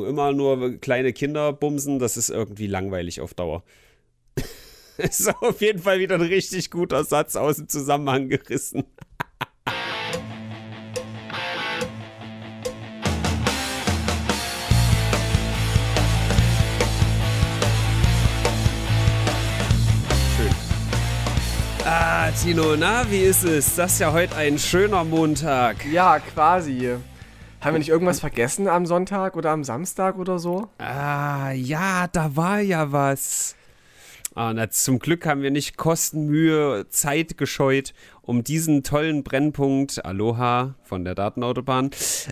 wo immer nur kleine Kinder bumsen, das ist irgendwie langweilig auf Dauer. ist auf jeden Fall wieder ein richtig guter Satz aus dem Zusammenhang gerissen. Ah, Tino, na, wie ist es? Das ist ja heute ein schöner Montag. Ja, quasi. Haben wir nicht irgendwas vergessen am Sonntag oder am Samstag oder so? Ah, ja, da war ja was. Ah, na, zum Glück haben wir nicht Kosten, Mühe, Zeit gescheut, um diesen tollen Brennpunkt Aloha von der Datenautobahn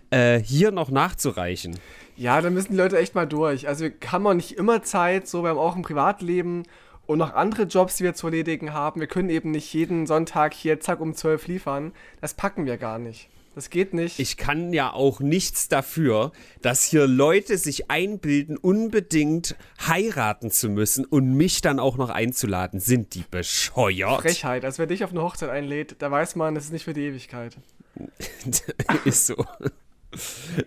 äh, hier noch nachzureichen. Ja, da müssen die Leute echt mal durch. Also wir haben auch nicht immer Zeit, so wir haben auch ein Privatleben und noch andere Jobs, die wir zu erledigen haben. Wir können eben nicht jeden Sonntag hier zack um 12 liefern. Das packen wir gar nicht. Das geht nicht. Ich kann ja auch nichts dafür, dass hier Leute sich einbilden, unbedingt heiraten zu müssen und mich dann auch noch einzuladen. Sind die bescheuert? Frechheit. Als wer dich auf eine Hochzeit einlädt, da weiß man, das ist nicht für die Ewigkeit. ist so.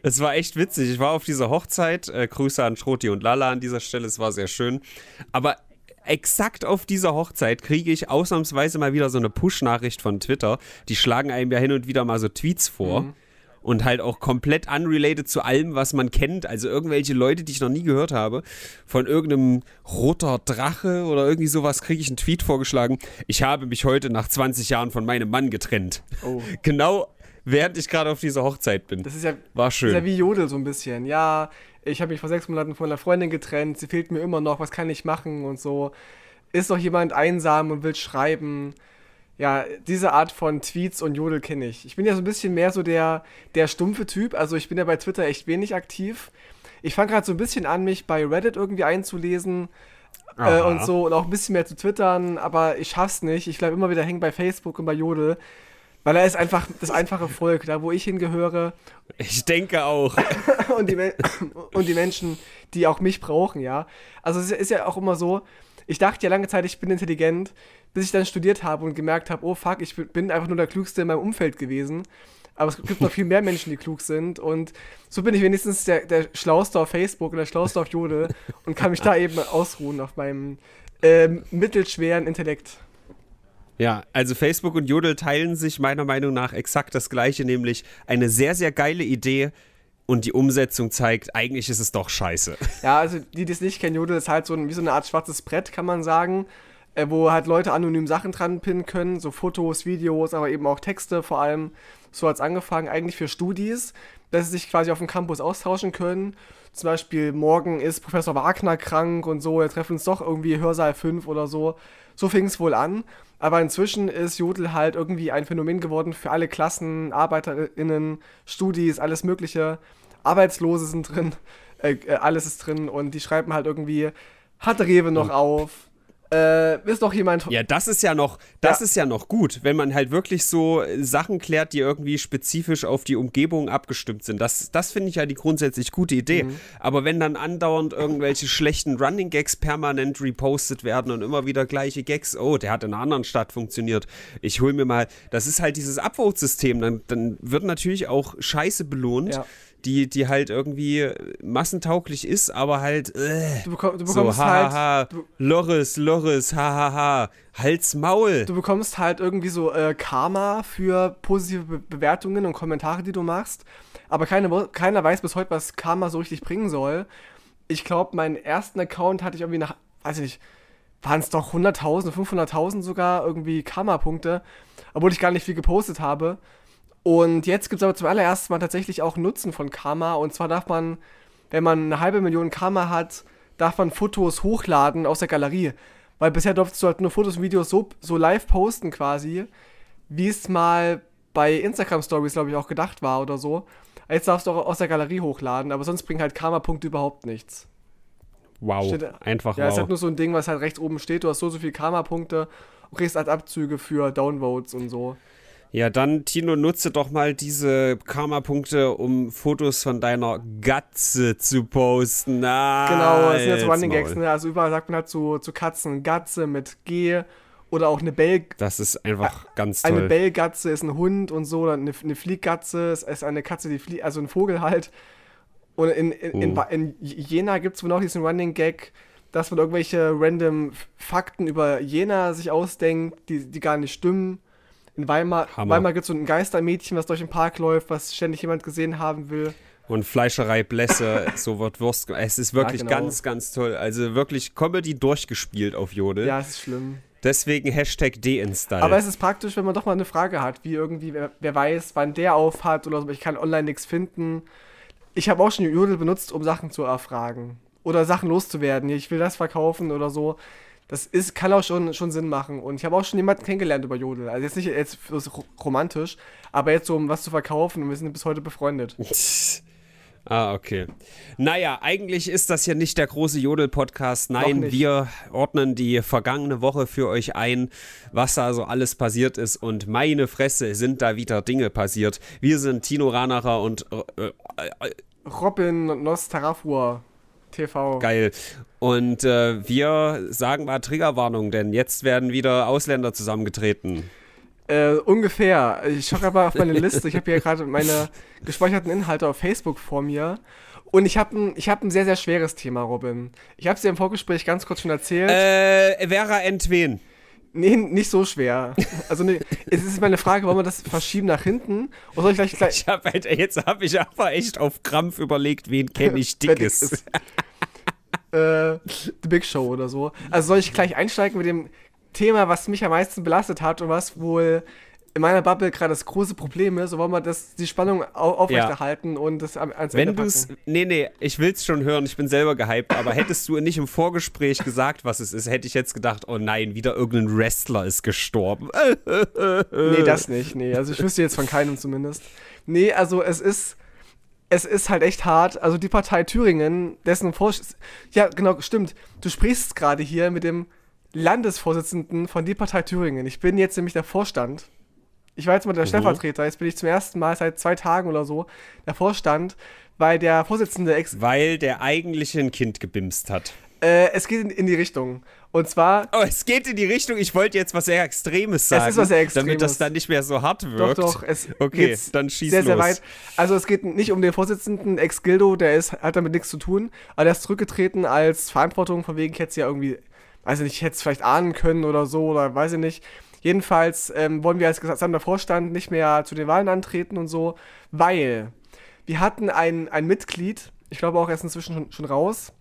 Es war echt witzig. Ich war auf dieser Hochzeit. Äh, Grüße an Schroti und Lala an dieser Stelle. Es war sehr schön. Aber exakt auf dieser Hochzeit kriege ich ausnahmsweise mal wieder so eine Push-Nachricht von Twitter. Die schlagen einem ja hin und wieder mal so Tweets vor. Mhm. Und halt auch komplett unrelated zu allem, was man kennt. Also irgendwelche Leute, die ich noch nie gehört habe. Von irgendeinem roter Drache oder irgendwie sowas kriege ich einen Tweet vorgeschlagen. Ich habe mich heute nach 20 Jahren von meinem Mann getrennt. Oh. Genau während ich gerade auf dieser Hochzeit bin. Das ist ja, War schön. Das ist ja wie Jodel so ein bisschen. Ja, ich habe mich vor sechs Monaten von einer Freundin getrennt, sie fehlt mir immer noch, was kann ich machen und so. Ist noch jemand einsam und will schreiben. Ja, diese Art von Tweets und Jodel kenne ich. Ich bin ja so ein bisschen mehr so der, der stumpfe Typ, also ich bin ja bei Twitter echt wenig aktiv. Ich fange gerade so ein bisschen an, mich bei Reddit irgendwie einzulesen. Äh, und so und auch ein bisschen mehr zu twittern, aber ich schaff's nicht. Ich bleibe immer wieder hängen bei Facebook und bei Jodel. Weil er ist einfach das einfache Volk, da wo ich hingehöre. Ich denke auch. und, die und die Menschen, die auch mich brauchen, ja. Also es ist ja auch immer so, ich dachte ja lange Zeit, ich bin intelligent, bis ich dann studiert habe und gemerkt habe, oh fuck, ich bin einfach nur der Klügste in meinem Umfeld gewesen. Aber es gibt noch viel mehr Menschen, die klug sind. Und so bin ich wenigstens der, der Schlauste auf Facebook und der Schlauste auf Jode und kann mich da eben ausruhen auf meinem ähm, mittelschweren Intellekt. Ja, also Facebook und Jodel teilen sich meiner Meinung nach exakt das gleiche, nämlich eine sehr, sehr geile Idee, und die Umsetzung zeigt, eigentlich ist es doch scheiße. Ja, also die, die es nicht kennen, Jodel ist halt so ein, wie so eine Art schwarzes Brett, kann man sagen, äh, wo halt Leute anonym Sachen dran pinnen können, so Fotos, Videos, aber eben auch Texte vor allem. So hat es angefangen, eigentlich für Studis, dass sie sich quasi auf dem Campus austauschen können. Zum Beispiel, morgen ist Professor Wagner krank und so, wir treffen uns doch irgendwie Hörsaal 5 oder so. So fing es wohl an. Aber inzwischen ist Jodel halt irgendwie ein Phänomen geworden für alle Klassen, ArbeiterInnen, Studis, alles Mögliche. Arbeitslose sind drin, äh, äh alles ist drin und die schreiben halt irgendwie, hat Rewe noch auf, äh, ist doch jemand. Ja, das ist ja noch, das ja. ist ja noch gut, wenn man halt wirklich so äh, Sachen klärt, die irgendwie spezifisch auf die Umgebung abgestimmt sind. Das, das finde ich ja die grundsätzlich gute Idee. Mhm. Aber wenn dann andauernd irgendwelche schlechten Running Gags permanent repostet werden und immer wieder gleiche Gags, oh, der hat in einer anderen Stadt funktioniert. Ich hol mir mal. Das ist halt dieses Upvote-System. Dann, dann wird natürlich auch Scheiße belohnt. Ja die, die halt irgendwie massentauglich ist, aber halt. Äh, du, bekomm, du bekommst so, ha, halt. Ha, ha, Loris, Loris, hahaha, ha, ha, Maul. Du bekommst halt irgendwie so äh, Karma für positive Be Bewertungen und Kommentare, die du machst. Aber keine, keiner weiß bis heute, was Karma so richtig bringen soll. Ich glaube, meinen ersten Account hatte ich irgendwie nach, weiß ich nicht, waren es doch 100.000, 500.000 sogar irgendwie Karma-Punkte, obwohl ich gar nicht viel gepostet habe. Und jetzt gibt es aber zum allerersten Mal tatsächlich auch Nutzen von Karma. Und zwar darf man, wenn man eine halbe Million Karma hat, darf man Fotos hochladen aus der Galerie. Weil bisher durftest du halt nur Fotos und Videos so, so live posten quasi, wie es mal bei Instagram Stories, glaube ich, auch gedacht war oder so. Jetzt darfst du auch aus der Galerie hochladen, aber sonst bringen halt Karma-Punkte überhaupt nichts. Wow, steht, einfach ja, wow. ist halt nur so ein Ding, was halt rechts oben steht. Du hast so, so viele Karma-Punkte und kriegst halt Abzüge für Downvotes und so. Ja, dann, Tino, nutze doch mal diese Karma-Punkte, um Fotos von deiner Gatze zu posten. Ah, genau, das sind jetzt Running Gags, ne? Also überall sagt man halt zu, zu Katzen Gatze mit G oder auch eine Bell. Das ist einfach äh, ganz toll. Eine Bellgatze ist ein Hund und so, oder eine, eine Flieggatze ist eine Katze, die fliegt, also ein Vogel halt. Und in, in, oh. in, in Jena gibt es wohl noch diesen Running Gag, dass man irgendwelche random Fakten über Jena sich ausdenkt, die, die gar nicht stimmen in Weimar, Weimar gibt es so ein Geistermädchen, was durch den Park läuft, was ständig jemand gesehen haben will. Und Fleischerei Blässe, so wird Wurst. Es ist wirklich ja, genau. ganz, ganz toll. Also wirklich Comedy durchgespielt auf Jodel. Ja, ist schlimm. Deswegen Hashtag deinstall. Aber es ist praktisch, wenn man doch mal eine Frage hat, wie irgendwie, wer, wer weiß, wann der auf hat oder so, ich kann online nichts finden. Ich habe auch schon Jodel benutzt, um Sachen zu erfragen. Oder Sachen loszuwerden. Ich will das verkaufen oder so das ist, kann auch schon, schon Sinn machen. Und ich habe auch schon jemanden kennengelernt über Jodel. Also jetzt nicht jetzt romantisch, aber jetzt so, um was zu verkaufen und wir sind bis heute befreundet. Ah, okay. Naja, eigentlich ist das hier nicht der große Jodel-Podcast. Nein, wir ordnen die vergangene Woche für euch ein, was da so alles passiert ist. Und meine Fresse, sind da wieder Dinge passiert. Wir sind Tino Ranacher und äh, äh, äh, äh Robin Nostarafua. TV. Geil. Und äh, wir sagen mal Triggerwarnung, denn jetzt werden wieder Ausländer zusammengetreten. Äh, ungefähr. Ich schaue aber auf meine Liste. Ich habe hier gerade meine gespeicherten Inhalte auf Facebook vor mir. Und ich habe ein, hab ein sehr, sehr schweres Thema, Robin. Ich habe es dir im Vorgespräch ganz kurz schon erzählt. Äh, Vera Entwen. Nee, nicht so schwer. Also nee, es ist meine Frage, wollen wir das verschieben nach hinten? Oder soll ich gleich, gleich Ich hab halt, jetzt habe ich aber echt auf Krampf überlegt, wen kenne ich dickes. äh, The Big Show oder so. Also soll ich gleich einsteigen mit dem Thema, was mich am meisten belastet hat und was wohl in meiner Bubble gerade das große Problem ist, so wollen wir das, die Spannung au aufrechterhalten ja. und das ans Wenn du es, nee, nee, ich will es schon hören, ich bin selber gehypt, aber hättest du nicht im Vorgespräch gesagt, was es ist, hätte ich jetzt gedacht, oh nein, wieder irgendein Wrestler ist gestorben. nee, das nicht, nee, also ich wüsste jetzt von keinem zumindest. Nee, also es ist, es ist halt echt hart, also die Partei Thüringen, dessen Vorsitzender, ja genau, stimmt, du sprichst gerade hier mit dem Landesvorsitzenden von die Partei Thüringen, ich bin jetzt nämlich der Vorstand ich war jetzt mal der mhm. Stellvertreter, jetzt bin ich zum ersten Mal seit zwei Tagen oder so der Vorstand, weil der Vorsitzende ex. Weil der eigentlich ein Kind gebimst hat. Äh, es geht in, in die Richtung. Und zwar. Oh, es geht in die Richtung, ich wollte jetzt was sehr Extremes sagen. Es ist was sehr Extremes. Damit das dann nicht mehr so hart wirkt. Doch, doch, es okay, dann schieß sehr, los. sehr weit. Also, es geht nicht um den Vorsitzenden, Ex-Gildo, der ist, hat damit nichts zu tun, aber der ist zurückgetreten als Verantwortung, von wegen, ich hätte es ja irgendwie, weiß ich nicht, ich hätte es vielleicht ahnen können oder so, oder weiß ich nicht. Jedenfalls ähm, wollen wir als gesamter Vorstand nicht mehr zu den Wahlen antreten und so, weil wir hatten ein, ein Mitglied, ich glaube auch erst inzwischen schon, schon raus,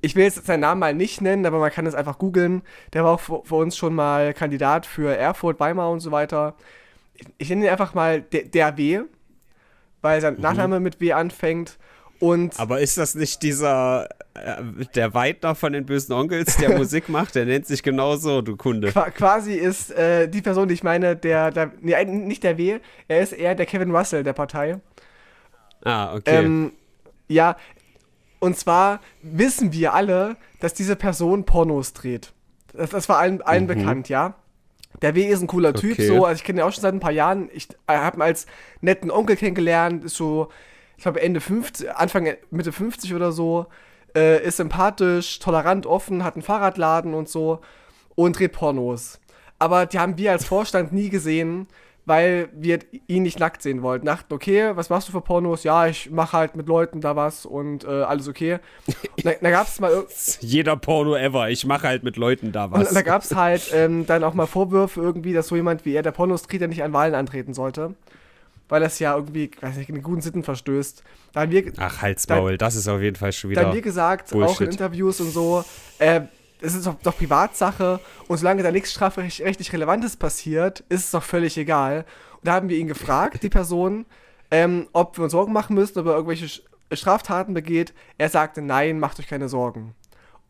ich will jetzt seinen Namen mal nicht nennen, aber man kann es einfach googeln. Der war auch für uns schon mal Kandidat für Erfurt, Weimar und so weiter. Ich, ich nenne ihn einfach mal der, der W, weil sein mhm. Nachname mit W anfängt. Und Aber ist das nicht dieser, äh, der Weidner von den bösen Onkels, der Musik macht? Der nennt sich genauso, du Kunde. Qua quasi ist äh, die Person, die ich meine, der, der nee, nicht der W, er ist eher der Kevin Russell der Partei. Ah, okay. Ähm, ja, und zwar wissen wir alle, dass diese Person Pornos dreht. Das, das war allen, allen mhm. bekannt, ja. Der W ist ein cooler okay. Typ, so, also ich kenne ihn auch schon seit ein paar Jahren. Ich äh, habe ihn als netten Onkel kennengelernt, so ich glaube Ende 50, Anfang, Mitte 50 oder so, äh, ist sympathisch, tolerant, offen, hat einen Fahrradladen und so und dreht Pornos. Aber die haben wir als Vorstand nie gesehen, weil wir ihn nicht nackt sehen wollten. Dachten, okay, was machst du für Pornos? Ja, ich mache halt mit Leuten da was und äh, alles okay. Und da, da gab's mal jeder Porno ever. Ich mache halt mit Leuten da was. Und da gab's halt ähm, dann auch mal Vorwürfe irgendwie, dass so jemand wie er der Pornos Pornostreter nicht an Wahlen antreten sollte weil das ja irgendwie, weiß nicht, in guten Sitten verstößt. Da wir, Ach, Halsmaul, da, das ist auf jeden Fall schon wieder. Da haben wir gesagt, Bullshit. auch in Interviews und so, äh, es ist doch, doch, Privatsache und solange da nichts strafrechtlich Relevantes passiert, ist es doch völlig egal. Und da haben wir ihn gefragt, die Person, ähm, ob wir uns Sorgen machen müssen, ob er irgendwelche Straftaten begeht. Er sagte, nein, macht euch keine Sorgen.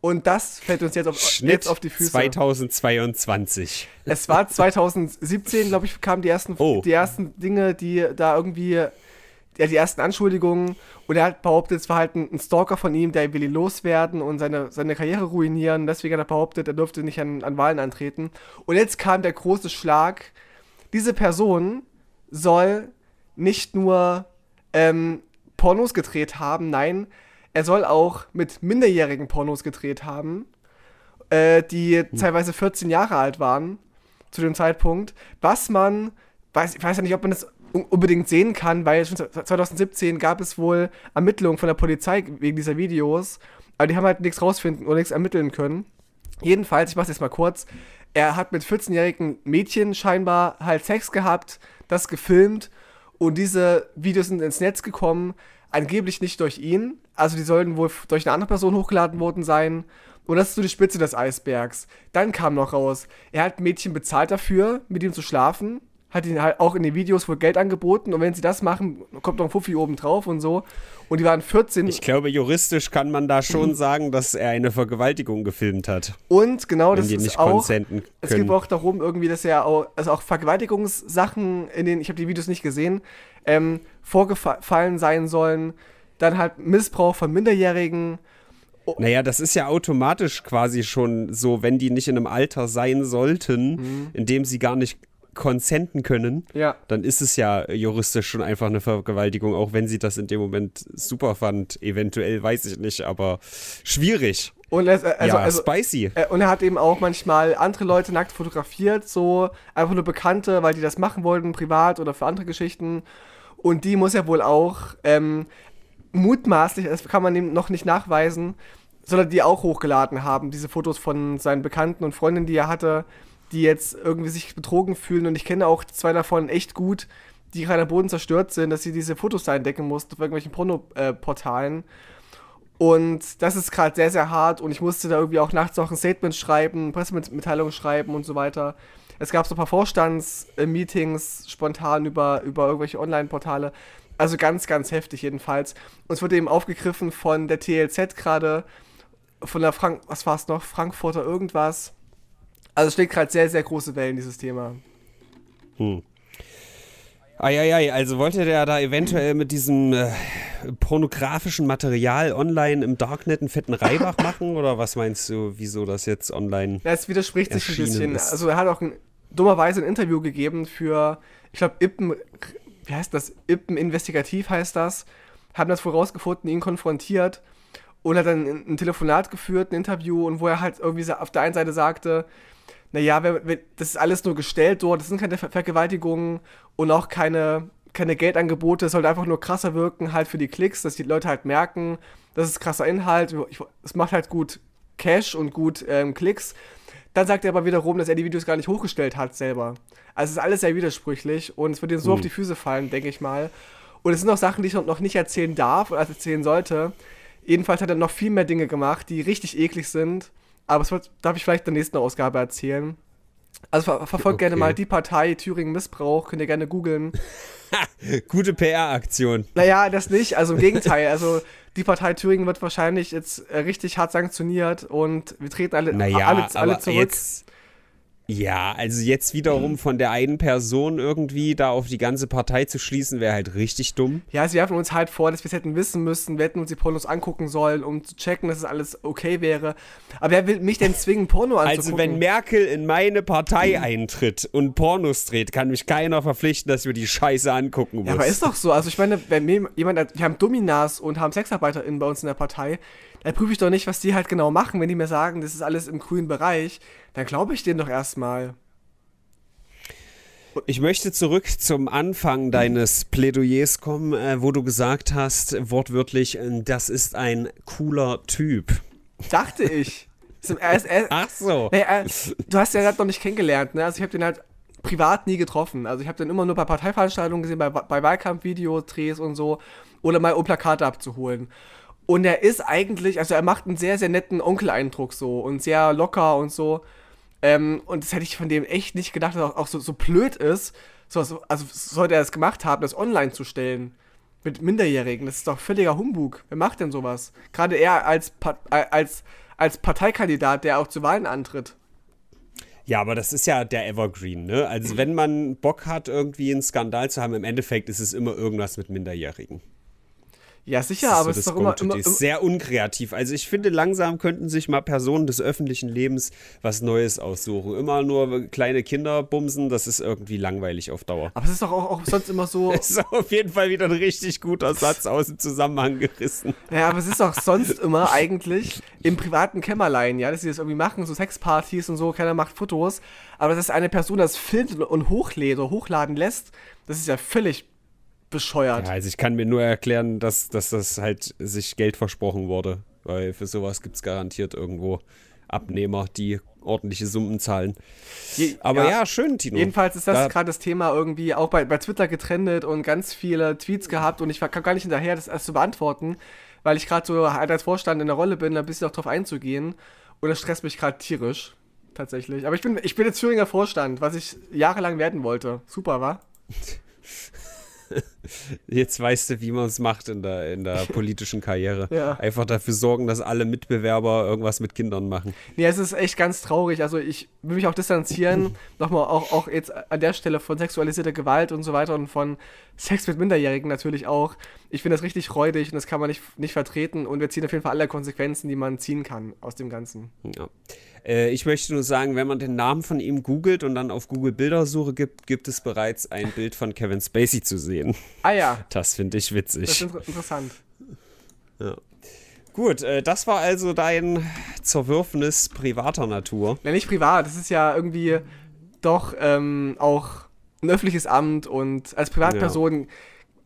Und das fällt uns jetzt auf, jetzt auf die Füße. 2022. Es war 2017, glaube ich, kamen die ersten, oh. die ersten Dinge, die da irgendwie, ja, die ersten Anschuldigungen. Und er hat behauptet, es war halt ein, ein Stalker von ihm, der will ihn loswerden und seine, seine Karriere ruinieren. Deswegen hat er behauptet, er dürfte nicht an, an Wahlen antreten. Und jetzt kam der große Schlag. Diese Person soll nicht nur ähm, Pornos gedreht haben, nein, er soll auch mit minderjährigen Pornos gedreht haben, äh, die hm. teilweise 14 Jahre alt waren zu dem Zeitpunkt, was man, weiß, ich weiß ja nicht, ob man das unbedingt sehen kann, weil schon 2017 gab es wohl Ermittlungen von der Polizei wegen dieser Videos, aber die haben halt nichts rausfinden oder nichts ermitteln können. Jedenfalls, ich mach's jetzt mal kurz, er hat mit 14-jährigen Mädchen scheinbar halt Sex gehabt, das gefilmt und diese Videos sind ins Netz gekommen, angeblich nicht durch ihn, also die sollen wohl durch eine andere Person hochgeladen worden sein. Und das ist so die Spitze des Eisbergs. Dann kam noch raus, er hat Mädchen bezahlt dafür, mit ihm zu schlafen. Hat ihnen halt auch in den Videos wohl Geld angeboten. Und wenn sie das machen, kommt noch ein Fuffi oben drauf und so. Und die waren 14. Ich glaube, juristisch kann man da schon sagen, dass er eine Vergewaltigung gefilmt hat. Und genau, das ist auch. Es geht auch darum, irgendwie, dass er auch, also auch Vergewaltigungssachen in den, ich habe die Videos nicht gesehen, ähm, vorgefallen sein sollen dann halt Missbrauch von Minderjährigen. Oh. Naja, das ist ja automatisch quasi schon so, wenn die nicht in einem Alter sein sollten, mhm. in dem sie gar nicht konsenten können, ja. dann ist es ja juristisch schon einfach eine Vergewaltigung, auch wenn sie das in dem Moment super fand. Eventuell weiß ich nicht, aber schwierig. Und es, äh, also, ja, also, spicy. Äh, und er hat eben auch manchmal andere Leute nackt fotografiert, so einfach nur Bekannte, weil die das machen wollten, privat oder für andere Geschichten. Und die muss ja wohl auch, ähm, mutmaßlich, das kann man ihm noch nicht nachweisen, sondern die auch hochgeladen haben, diese Fotos von seinen Bekannten und Freundinnen, die er hatte, die jetzt irgendwie sich betrogen fühlen. Und ich kenne auch zwei davon echt gut, die gerade am Boden zerstört sind, dass sie diese Fotos da entdecken mussten auf irgendwelchen Pornoportalen. Äh, und das ist gerade sehr, sehr hart und ich musste da irgendwie auch nachts noch ein Statement schreiben, Pressemitteilungen schreiben und so weiter. Es gab so ein paar Vorstandsmeetings spontan über, über irgendwelche Online-Portale. Also ganz, ganz heftig jedenfalls. Und es wurde eben aufgegriffen von der TLZ gerade, von der Frank, was war es noch, Frankfurter irgendwas. Also es schlägt gerade sehr, sehr große Wellen, dieses Thema. Hm. Eieiei, also wollte der da eventuell mit diesem äh, pornografischen Material online im Darknet einen fetten Reibach machen? Oder was meinst du, wieso das jetzt online Ja, es widerspricht sich ein bisschen. Ist. Also er hat auch ein, dummerweise ein Interview gegeben für, ich glaube, Ippen wie heißt das, Ippen Investigativ heißt das, haben das vorausgefunden, ihn konfrontiert und hat dann ein Telefonat geführt, ein Interview und wo er halt irgendwie auf der einen Seite sagte, naja, das ist alles nur gestellt dort, das sind keine Vergewaltigungen und auch keine, keine Geldangebote, es sollte einfach nur krasser wirken, halt für die Klicks, dass die Leute halt merken, das ist krasser Inhalt, es macht halt gut Cash und gut ähm, Klicks, dann sagt er aber wiederum, dass er die Videos gar nicht hochgestellt hat selber. Also es ist alles sehr widersprüchlich und es wird ihm so mhm. auf die Füße fallen, denke ich mal. Und es sind auch Sachen, die ich noch nicht erzählen darf oder erzählen sollte. Jedenfalls hat er noch viel mehr Dinge gemacht, die richtig eklig sind. Aber das darf ich vielleicht in der nächsten Ausgabe erzählen. Also ver verfolgt okay. gerne mal die Partei Thüringen Missbrauch, könnt ihr gerne googeln. Gute PR-Aktion. Naja, das nicht, also im Gegenteil. Also die Partei Thüringen wird wahrscheinlich jetzt äh, richtig hart sanktioniert und wir treten alle, naja, alle, alle zurück. Jetzt, ja, also jetzt wiederum von der einen Person irgendwie da auf die ganze Partei zu schließen, wäre halt richtig dumm. Ja, sie werfen uns halt vor, dass wir es hätten wissen müssen, wir hätten uns die Pornos angucken sollen, um zu checken, dass es alles okay wäre. Aber wer will mich denn zwingen, Porno also anzugucken? Also wenn Merkel in meine Partei eintritt und Pornos dreht, kann mich keiner verpflichten, dass wir die Scheiße angucken müssen. Ja, aber ist doch so. Also ich meine, wenn mir jemand, wir haben Dominas und haben SexarbeiterInnen bei uns in der Partei, da prüfe ich doch nicht, was die halt genau machen. Wenn die mir sagen, das ist alles im grünen Bereich, dann glaube ich denen doch erstmal. Ich möchte zurück zum Anfang deines Plädoyers kommen, äh, wo du gesagt hast, wortwörtlich, äh, das ist ein cooler Typ. Dachte ich. Äh, Ach so. Naja, du hast ja halt noch nicht kennengelernt, ne? Also ich habe den halt privat nie getroffen. Also ich habe den immer nur bei Parteiveranstaltungen gesehen, bei, bei Wahlkampfvideos, Drehs und so, oder mal um Plakate abzuholen. Und er ist eigentlich, also er macht einen sehr, sehr netten Onkel-Eindruck so und sehr locker und so. Ähm, und das hätte ich von dem echt nicht gedacht, dass er auch so, so blöd ist. So, also sollte er es gemacht haben, das online zu stellen. Mit Minderjährigen. Das ist doch völliger Humbug. Wer macht denn sowas? Gerade er als, pa äh, als, als Parteikandidat, der auch zu Wahlen antritt. Ja, aber das ist ja der Evergreen, ne? Also, wenn man Bock hat, irgendwie einen Skandal zu haben, im Endeffekt ist es immer irgendwas mit Minderjährigen. Ja, sicher, aber es ist, so ist doch immer, immer, ist sehr unkreativ. Also ich finde, langsam könnten sich mal Personen des öffentlichen Lebens was Neues aussuchen. Immer nur kleine Kinder bumsen, das ist irgendwie langweilig auf Dauer. Aber es ist doch auch, auch sonst immer so. Es ist auf jeden Fall wieder ein richtig guter Satz aus dem Zusammenhang gerissen. Ja, aber es ist doch sonst immer eigentlich im privaten Kämmerlein, ja, dass sie das irgendwie machen, so Sexpartys und so, keiner macht Fotos. Aber dass eine Person das filmt und hochlade, hochladen lässt, das ist ja völlig bescheuert. Ja, also ich kann mir nur erklären, dass, dass das halt sich Geld versprochen wurde. Weil für sowas gibt es garantiert irgendwo Abnehmer, die ordentliche Summen zahlen. Je, Aber ja, ja, schön, Tino. Jedenfalls ist das da, gerade das Thema irgendwie auch bei, bei Twitter getrendet und ganz viele Tweets gehabt und ich kam gar nicht hinterher, das erst zu beantworten, weil ich gerade so halt als Vorstand in der Rolle bin, da ein bisschen auch drauf einzugehen. Und das stresst mich gerade tierisch, tatsächlich. Aber ich bin, ich bin jetzt Thüringer Vorstand, was ich jahrelang werden wollte. Super, wa? Jetzt weißt du, wie man es macht in der, in der politischen Karriere. ja. Einfach dafür sorgen, dass alle Mitbewerber irgendwas mit Kindern machen. Nee, es ist echt ganz traurig. Also ich will mich auch distanzieren, nochmal auch, auch jetzt an der Stelle von sexualisierter Gewalt und so weiter und von Sex mit Minderjährigen natürlich auch. Ich finde das richtig räudig und das kann man nicht, nicht vertreten und wir ziehen auf jeden Fall alle Konsequenzen, die man ziehen kann aus dem Ganzen. Ja. Äh, ich möchte nur sagen, wenn man den Namen von ihm googelt und dann auf Google Bildersuche gibt, gibt es bereits ein Bild von Kevin Spacey zu sehen. Ah ja. Das finde ich witzig. Das ist interessant. Ja. Gut, äh, das war also dein Zerwürfnis privater Natur. Ja, nicht privat, das ist ja irgendwie doch ähm, auch ein öffentliches Amt und als Privatperson ja.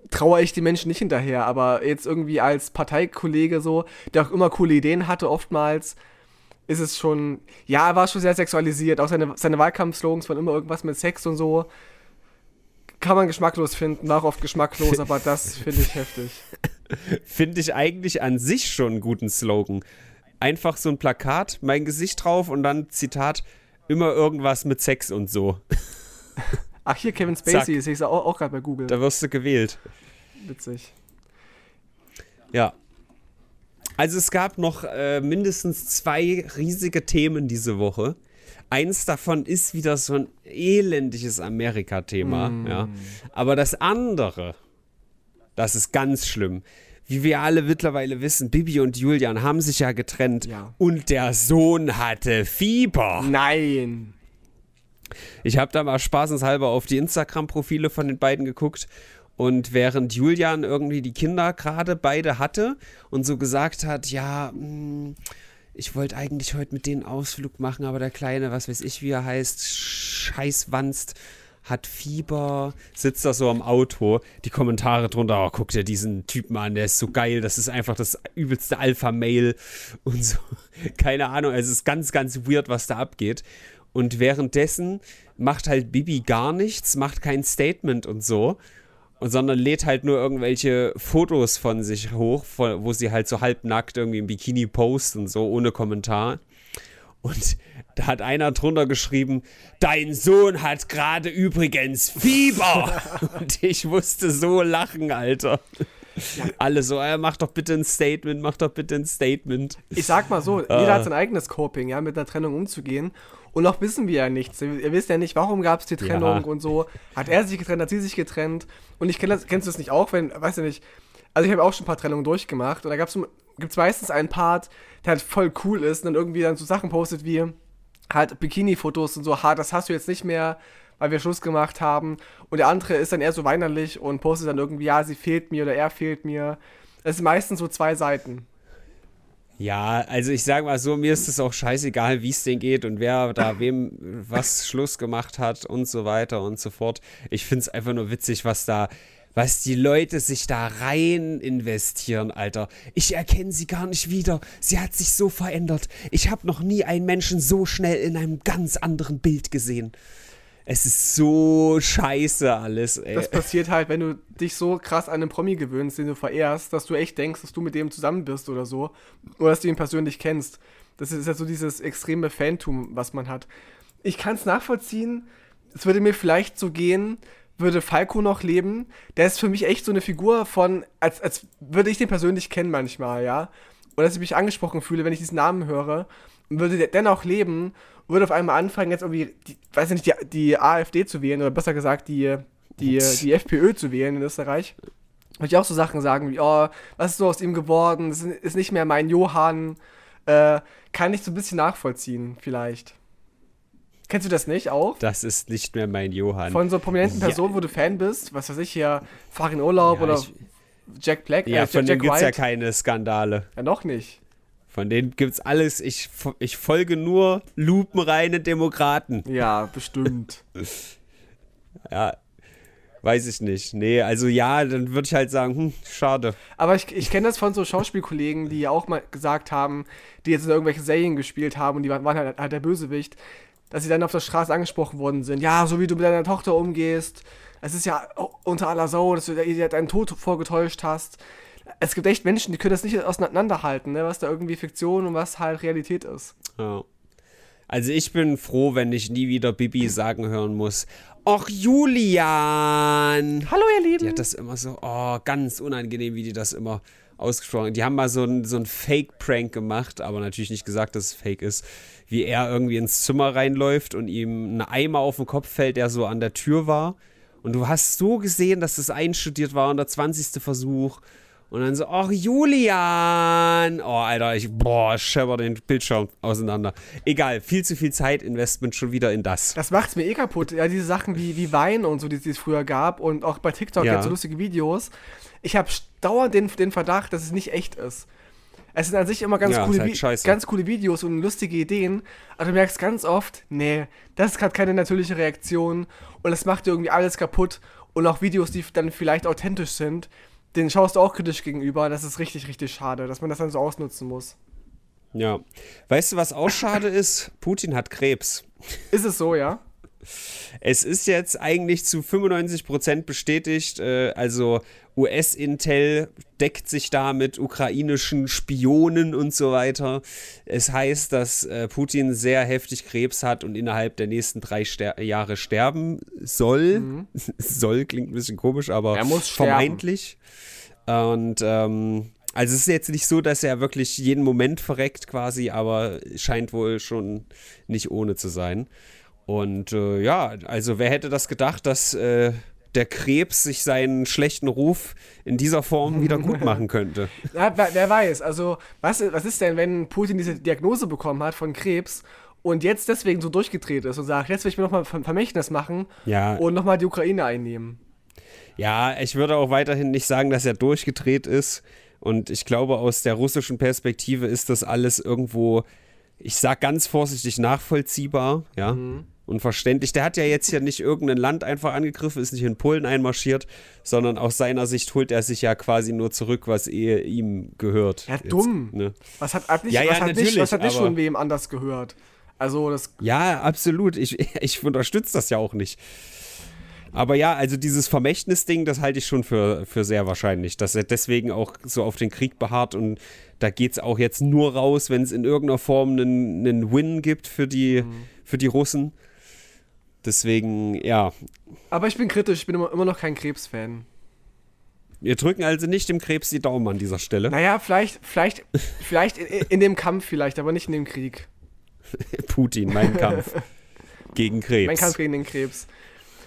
trauere ich die Menschen nicht hinterher, aber jetzt irgendwie als Parteikollege so, der auch immer coole Ideen hatte oftmals, ist es schon, ja, er war schon sehr sexualisiert. Auch seine, seine Wahlkampfslogans waren immer irgendwas mit Sex und so. Kann man geschmacklos finden, war auch oft geschmacklos, aber das finde ich heftig. Finde ich eigentlich an sich schon einen guten Slogan. Einfach so ein Plakat, mein Gesicht drauf und dann Zitat, immer irgendwas mit Sex und so. Ach, hier Kevin Spacey, sehe ich auch, auch gerade bei Google. Da wirst du gewählt. Witzig. Ja, also es gab noch äh, mindestens zwei riesige Themen diese Woche. Eins davon ist wieder so ein elendiges Amerika-Thema. Mm. Ja. Aber das andere, das ist ganz schlimm. Wie wir alle mittlerweile wissen, Bibi und Julian haben sich ja getrennt ja. und der Sohn hatte Fieber. Nein. Ich habe da mal spaßenshalber auf die Instagram-Profile von den beiden geguckt und während Julian irgendwie die Kinder gerade beide hatte und so gesagt hat, ja, hm, ich wollte eigentlich heute mit denen Ausflug machen, aber der Kleine, was weiß ich, wie er heißt, Scheißwanst, hat Fieber, sitzt da so am Auto, die Kommentare drunter, oh, guck dir diesen Typen an, der ist so geil, das ist einfach das übelste Alpha-Mail und so. Keine Ahnung, also es ist ganz, ganz weird, was da abgeht. Und währenddessen macht halt Bibi gar nichts, macht kein Statement und so sondern lädt halt nur irgendwelche Fotos von sich hoch, von, wo sie halt so halbnackt irgendwie im Bikini post und so, ohne Kommentar. Und da hat einer drunter geschrieben, dein Sohn hat gerade übrigens Fieber. und ich musste so lachen, Alter. Ja. Alle so, ja, mach doch bitte ein Statement, mach doch bitte ein Statement. Ich sag mal so, jeder äh, hat sein eigenes Coping, ja, mit der Trennung umzugehen. Und noch wissen wir ja nichts. Ihr wisst ja nicht, warum gab es die Trennung ja. und so. Hat er sich getrennt, hat sie sich getrennt. Und ich kenne das, kennst du das nicht auch, wenn, weiß ich nicht, also ich habe auch schon ein paar Trennungen durchgemacht und da gab's, gibt's meistens einen Part, der halt voll cool ist und dann irgendwie dann so Sachen postet wie halt Bikini-Fotos und so, ha, das hast du jetzt nicht mehr, weil wir Schluss gemacht haben. Und der andere ist dann eher so weinerlich und postet dann irgendwie, ja, sie fehlt mir oder er fehlt mir. Es sind meistens so zwei Seiten. Ja, also ich sage mal so, mir ist es auch scheißegal, wie es denen geht und wer da wem was Schluss gemacht hat und so weiter und so fort. Ich finde es einfach nur witzig, was da, was die Leute sich da rein investieren, Alter. Ich erkenne sie gar nicht wieder. Sie hat sich so verändert. Ich habe noch nie einen Menschen so schnell in einem ganz anderen Bild gesehen. Es ist so scheiße alles, ey. Das passiert halt, wenn du dich so krass an einen Promi gewöhnst, den du verehrst, dass du echt denkst, dass du mit dem zusammen bist oder so. Oder dass du ihn persönlich kennst. Das ist ja so dieses extreme Fantum, was man hat. Ich kann es nachvollziehen. Es würde mir vielleicht so gehen, würde Falco noch leben. Der ist für mich echt so eine Figur von, als, als würde ich den persönlich kennen manchmal, ja. Oder dass ich mich angesprochen fühle, wenn ich diesen Namen höre würde dennoch leben, würde auf einmal anfangen, jetzt irgendwie, die, weiß ich nicht, die, die AfD zu wählen oder besser gesagt die, die, die FPÖ zu wählen in Österreich. Würde ich auch so Sachen sagen wie, oh, was ist so aus ihm geworden? Das ist nicht mehr mein Johann. Äh, kann ich so ein bisschen nachvollziehen, vielleicht. Kennst du das nicht auch? Das ist nicht mehr mein Johann. Von so prominenten Personen, ja. wo du Fan bist, was weiß ich hier, fahren in Urlaub ja, oder ich, Jack Black. Ja, äh, Jack, von dem gibt es ja keine Skandale. Ja, noch nicht. Von denen gibt es alles. Ich, ich folge nur lupenreine Demokraten. Ja, bestimmt. ja, weiß ich nicht. Nee, also ja, dann würde ich halt sagen, hm, schade. Aber ich, ich kenne das von so Schauspielkollegen, die ja auch mal gesagt haben, die jetzt in irgendwelchen Serien gespielt haben und die waren halt, halt der Bösewicht, dass sie dann auf der Straße angesprochen worden sind. Ja, so wie du mit deiner Tochter umgehst. Es ist ja unter aller Sau, dass du dir deinen Tod vorgetäuscht hast es gibt echt Menschen, die können das nicht auseinanderhalten, ne? was da irgendwie Fiktion und was halt Realität ist. Ja. Also ich bin froh, wenn ich nie wieder Bibi sagen hören muss. Och, Julian! Hallo, ihr Lieben! Die hat das immer so, oh, ganz unangenehm, wie die das immer ausgesprochen. Die haben mal so einen so ein Fake-Prank gemacht, aber natürlich nicht gesagt, dass es fake ist. Wie er irgendwie ins Zimmer reinläuft und ihm ein Eimer auf den Kopf fällt, der so an der Tür war. Und du hast so gesehen, dass das einstudiert war und der 20. Versuch. Und dann so, ach Julian. Oh, Alter, ich, boah, schepper den Bildschirm auseinander. Egal, viel zu viel Zeitinvestment schon wieder in das. Das macht's mir eh kaputt. Ja, diese Sachen wie, wie Wein und so, die, es früher gab und auch bei TikTok ja. jetzt so lustige Videos. Ich habe dauernd den, den Verdacht, dass es nicht echt ist. Es sind an sich immer ganz, ja, coole, halt ganz coole Videos und lustige Ideen, aber du merkst ganz oft, nee, das ist gerade keine natürliche Reaktion und das macht dir irgendwie alles kaputt und auch Videos, die dann vielleicht authentisch sind, den schaust du auch kritisch gegenüber. Das ist richtig, richtig schade, dass man das dann so ausnutzen muss. Ja. Weißt du, was auch schade ist? Putin hat Krebs. Ist es so, ja? Es ist jetzt eigentlich zu 95% bestätigt. Äh, also US-Intel deckt sich da mit ukrainischen Spionen und so weiter. Es heißt, dass äh, Putin sehr heftig Krebs hat und innerhalb der nächsten drei Ster Jahre sterben soll. Mhm. soll klingt ein bisschen komisch, aber er muss vermeintlich. Und ähm, also es ist jetzt nicht so, dass er wirklich jeden Moment verreckt quasi, aber scheint wohl schon nicht ohne zu sein. Und äh, ja, also wer hätte das gedacht, dass äh, der Krebs sich seinen schlechten Ruf in dieser Form wieder gut machen könnte? ja, wer, wer, weiß. Also was, was ist denn, wenn Putin diese Diagnose bekommen hat von Krebs und jetzt deswegen so durchgedreht ist und sagt, jetzt will ich mir nochmal ein Vermächtnis machen ja. und nochmal die Ukraine einnehmen? Ja, ich würde auch weiterhin nicht sagen, dass er durchgedreht ist. Und ich glaube, aus der russischen Perspektive ist das alles irgendwo, ich sag ganz vorsichtig, nachvollziehbar. Ja. Mhm. Unverständlich. Der hat ja jetzt hier nicht irgendein Land einfach angegriffen, ist nicht in Polen einmarschiert, sondern aus seiner Sicht holt er sich ja quasi nur zurück, was eh ihm gehört. Ja, jetzt, dumm. Ne? Was hat, ab nicht, ja, ja, was hat nicht, was hat nicht schon wem anders gehört? Also das. Ja, absolut. Ich, ich unterstütze das ja auch nicht. Aber ja, also dieses Vermächtnisding, das halte ich schon für, für sehr wahrscheinlich, dass er deswegen auch so auf den Krieg beharrt und da geht es auch jetzt nur raus, wenn es in irgendeiner Form einen, einen Win gibt für die, mhm. für die Russen. Deswegen, ja. Aber ich bin kritisch, ich bin immer noch kein Krebsfan. Wir drücken also nicht dem Krebs die Daumen an dieser Stelle. Naja, vielleicht, vielleicht, vielleicht in, in dem Kampf vielleicht, aber nicht in dem Krieg. Putin, mein Kampf gegen Krebs. Mein Kampf gegen den Krebs.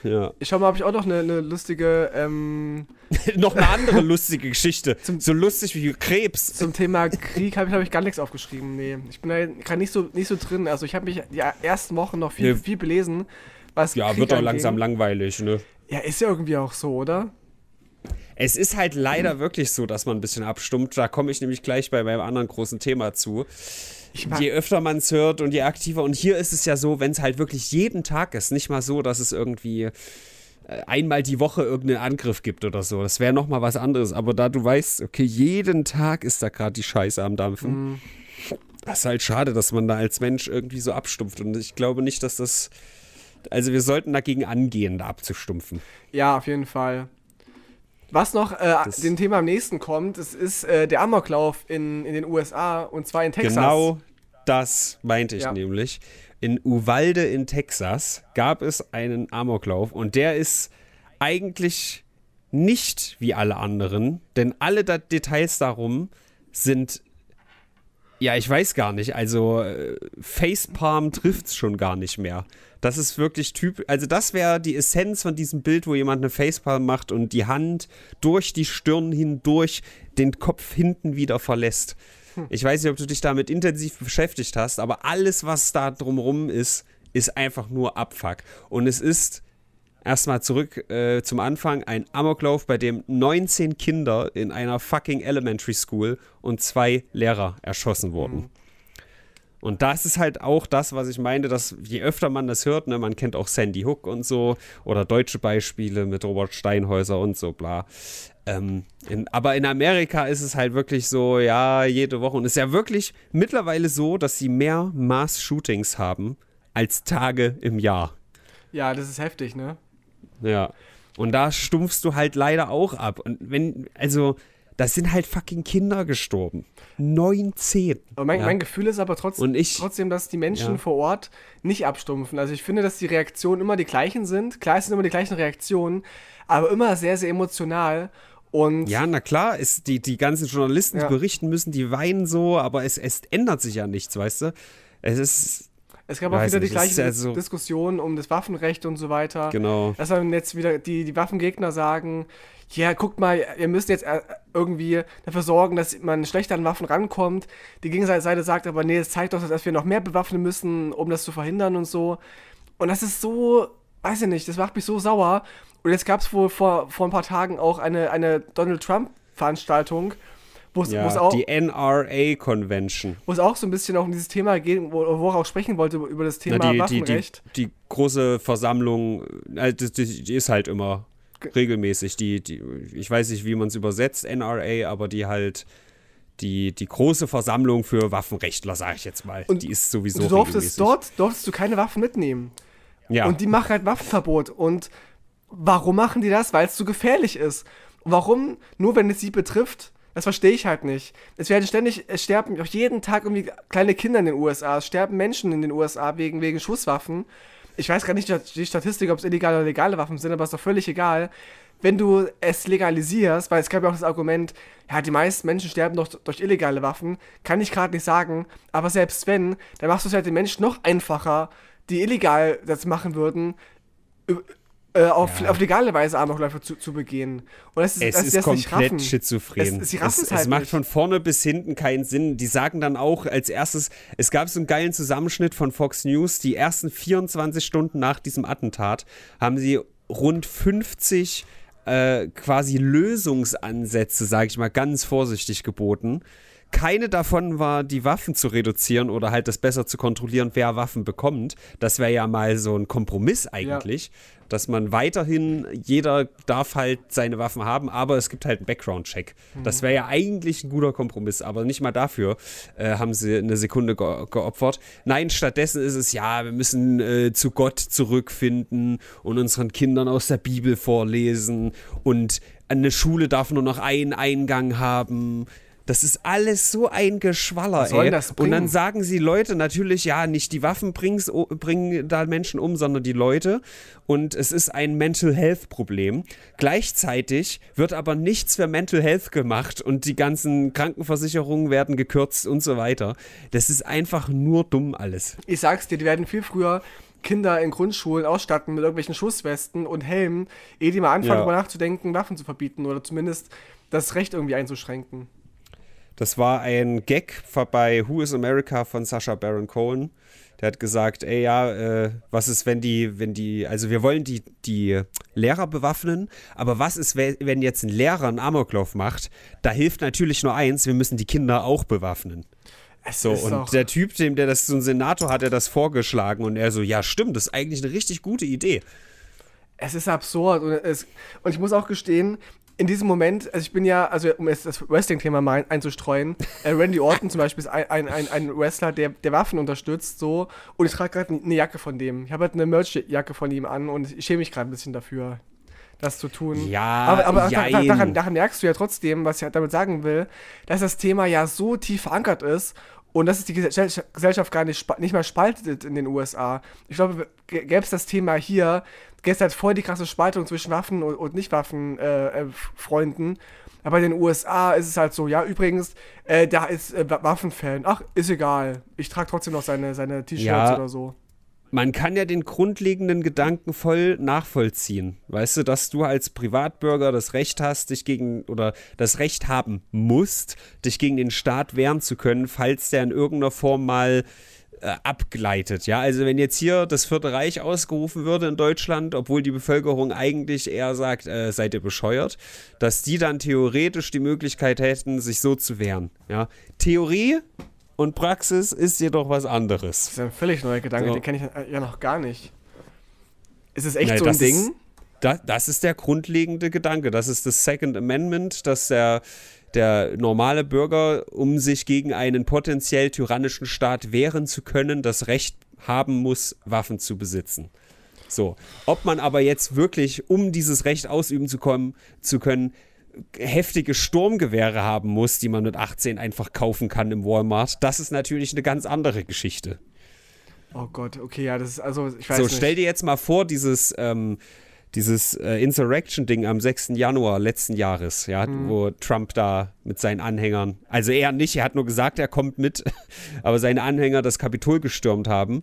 Ja. Ich schau mal, habe ich auch noch eine, eine lustige. Ähm noch eine andere lustige Geschichte. Zum, so lustig wie Krebs. Zum Thema Krieg habe ich, glaube ich, gar nichts aufgeschrieben. Nee, ich bin da gerade nicht so, nicht so drin. Also, ich habe mich die ersten Wochen noch viel, nee. viel belesen. Was ja, wird doch langsam entgegen. langweilig, ne? Ja, ist ja irgendwie auch so, oder? Es ist halt leider hm. wirklich so, dass man ein bisschen abstummt. Da komme ich nämlich gleich bei meinem anderen großen Thema zu. Je öfter man es hört und je aktiver. Und hier ist es ja so, wenn es halt wirklich jeden Tag ist, nicht mal so, dass es irgendwie äh, einmal die Woche irgendeinen Angriff gibt oder so. Das wäre nochmal was anderes. Aber da du weißt, okay, jeden Tag ist da gerade die Scheiße am Dampfen. Mhm. Das ist halt schade, dass man da als Mensch irgendwie so abstumpft. Und ich glaube nicht, dass das also wir sollten dagegen angehen, da abzustumpfen. Ja, auf jeden Fall. Was noch äh, dem Thema am nächsten kommt, es ist äh, der Amoklauf in, in den USA und zwar in Texas. Genau das meinte ich ja. nämlich. In Uvalde in Texas gab es einen Amoklauf und der ist eigentlich nicht wie alle anderen, denn alle Details darum sind ja, ich weiß gar nicht. Also äh, Facepalm trifft's schon gar nicht mehr. Das ist wirklich typisch. Also das wäre die Essenz von diesem Bild, wo jemand eine Facepalm macht und die Hand durch die Stirn hindurch den Kopf hinten wieder verlässt. Hm. Ich weiß nicht, ob du dich damit intensiv beschäftigt hast, aber alles, was da drumrum ist, ist einfach nur Abfuck. Und es ist Erstmal zurück äh, zum Anfang. Ein Amoklauf, bei dem 19 Kinder in einer fucking Elementary School und zwei Lehrer erschossen wurden. Mhm. Und das ist halt auch das, was ich meine, dass je öfter man das hört, ne, man kennt auch Sandy Hook und so oder deutsche Beispiele mit Robert Steinhäuser und so, bla. Ähm, in, aber in Amerika ist es halt wirklich so, ja, jede Woche. Und es ist ja wirklich mittlerweile so, dass sie mehr Mass-Shootings haben als Tage im Jahr. Ja, das ist heftig, ne? Ja. Und da stumpfst du halt leider auch ab. Und wenn, also, da sind halt fucking Kinder gestorben. Neun, zehn. Mein, ja. mein, Gefühl ist aber trotzdem, ich, trotzdem dass die Menschen ja. vor Ort nicht abstumpfen. Also ich finde, dass die Reaktionen immer die gleichen sind. Klar, es sind immer die gleichen Reaktionen, aber immer sehr, sehr emotional. Und ja, na klar, ist die, die ganzen Journalisten ja. berichten müssen, die weinen so, aber es, es ändert sich ja nichts, weißt du? Es ist es gab auch wieder die gleiche also Diskussion um das Waffenrecht und so weiter. Genau. Dass dann jetzt wieder die, die Waffengegner sagen, ja, guckt mal, ihr müsst jetzt äh, irgendwie dafür sorgen, dass man schlechter an Waffen rankommt. Die Gegenseite sagt aber, nee, es zeigt doch, dass wir noch mehr bewaffnen müssen, um das zu verhindern und so. Und das ist so, weiß ich nicht, das macht mich so sauer. Und jetzt gab es wohl vor, vor ein paar Tagen auch eine, eine Donald Trump-Veranstaltung, Wo's, ja, auch, die NRA-Convention. Wo es auch so ein bisschen auch um dieses Thema geht, wo, wo ich auch sprechen wollte, über das Thema Na, die, Waffenrecht. Die, die, die, große Versammlung, also die, die ist halt immer regelmäßig. Die, die, ich weiß nicht, wie man es übersetzt, NRA, aber die halt die, die große Versammlung für Waffenrechtler, sage ich jetzt mal. Und die ist sowieso. Du durftest dort durftest du keine Waffen mitnehmen. Ja. Und die machen halt Waffenverbot. Und warum machen die das? Weil es zu gefährlich ist. Warum? Nur wenn es sie betrifft, das verstehe ich halt nicht. Es werden ständig, es sterben auch jeden Tag irgendwie kleine Kinder in den USA, es sterben Menschen in den USA wegen, wegen Schusswaffen. Ich weiß gar nicht die Statistik, ob es illegale oder legale Waffen sind, aber es ist doch völlig egal. Wenn du es legalisierst, weil es gab ja auch das Argument, ja, die meisten Menschen sterben doch durch illegale Waffen, kann ich gerade nicht sagen, aber selbst wenn, dann machst du es halt den Menschen noch einfacher, die illegal das machen würden, äh, auf, ja. auf legale Weise Amokläufe zu, zu begehen. Und das ist, es ist das komplett schizophren. Es, sie es, es halt macht von vorne bis hinten keinen Sinn. Die sagen dann auch als erstes, es gab so einen geilen Zusammenschnitt von Fox News, die ersten 24 Stunden nach diesem Attentat haben sie rund 50 äh, quasi Lösungsansätze, sage ich mal, ganz vorsichtig geboten. Keine davon war, die Waffen zu reduzieren oder halt das besser zu kontrollieren, wer Waffen bekommt. Das wäre ja mal so ein Kompromiss eigentlich, ja. dass man weiterhin, jeder darf halt seine Waffen haben, aber es gibt halt einen Background-Check. Mhm. Das wäre ja eigentlich ein guter Kompromiss, aber nicht mal dafür äh, haben sie eine Sekunde ge geopfert. Nein, stattdessen ist es, ja, wir müssen äh, zu Gott zurückfinden und unseren Kindern aus der Bibel vorlesen und eine Schule darf nur noch einen Eingang haben das ist alles so ein Geschwaller, ey. Und dann sagen sie Leute natürlich, ja, nicht die Waffen bring's, bringen da Menschen um, sondern die Leute. Und es ist ein Mental Health Problem. Gleichzeitig wird aber nichts für Mental Health gemacht und die ganzen Krankenversicherungen werden gekürzt und so weiter. Das ist einfach nur dumm alles. Ich sag's dir, die werden viel früher Kinder in Grundschulen ausstatten mit irgendwelchen Schusswesten und Helmen, eh die mal anfangen, ja. darüber nachzudenken, Waffen zu verbieten oder zumindest das Recht irgendwie einzuschränken. Das war ein Gag bei Who is America von Sascha Baron Cohen. Der hat gesagt, ey ja, äh, was ist, wenn die, wenn die, also wir wollen die, die Lehrer bewaffnen, aber was ist, wenn jetzt ein Lehrer einen Amoklauf macht? Da hilft natürlich nur eins, wir müssen die Kinder auch bewaffnen. Es so, und der Typ, dem der das, so ein Senator, hat er das vorgeschlagen und er so, ja, stimmt, das ist eigentlich eine richtig gute Idee. Es ist absurd und, es, und ich muss auch gestehen, in diesem Moment, also ich bin ja, also um jetzt das Wrestling-Thema mal einzustreuen, äh, Randy Orton zum Beispiel ist ein, ein, ein, Wrestler, der, der Waffen unterstützt, so. Und ich trage gerade eine Jacke von dem. Ich habe halt eine Merch-Jacke von ihm an und ich schäme mich gerade ein bisschen dafür, das zu tun. Ja, aber, aber da, da, daran, daran merkst du ja trotzdem, was ich damit sagen will, dass das Thema ja so tief verankert ist und dass es die Gesellschaft gar nicht, nicht mal spaltet in den USA. Ich glaube, gäbe es das Thema hier, gäbe halt voll die krasse Spaltung zwischen Waffen- und, und Nicht-Waffen-Freunden. Äh, äh aber in den USA ist es halt so, ja, übrigens, äh, da ist äh, Waffenfan. Ach, ist egal. Ich trage trotzdem noch seine, seine T-Shirts ja. oder so man kann ja den grundlegenden Gedanken voll nachvollziehen. Weißt du, dass du als Privatbürger das Recht hast, dich gegen oder das Recht haben musst, dich gegen den Staat wehren zu können, falls der in irgendeiner Form mal äh, abgleitet. Ja, also wenn jetzt hier das Vierte Reich ausgerufen würde in Deutschland, obwohl die Bevölkerung eigentlich eher sagt, äh, seid ihr bescheuert, dass die dann theoretisch die Möglichkeit hätten, sich so zu wehren. Ja, Theorie und Praxis ist jedoch was anderes. Das ist ein völlig neuer Gedanke, so. den kenne ich ja noch gar nicht. Ist es echt Nein, so ein Ding? Ist, das, das ist der grundlegende Gedanke. Das ist das Second Amendment, dass der, der normale Bürger, um sich gegen einen potenziell tyrannischen Staat wehren zu können, das Recht haben muss, Waffen zu besitzen. So, ob man aber jetzt wirklich, um dieses Recht ausüben zu, kommen, zu können, heftige Sturmgewehre haben muss, die man mit 18 einfach kaufen kann im Walmart, das ist natürlich eine ganz andere Geschichte. Oh Gott, okay, ja, das ist also, ich weiß so, nicht. So, stell dir jetzt mal vor, dieses, ähm, dieses äh, Insurrection-Ding am 6. Januar letzten Jahres, ja, mhm. wo Trump da mit seinen Anhängern, also er nicht, er hat nur gesagt, er kommt mit, aber seine Anhänger das Kapitol gestürmt haben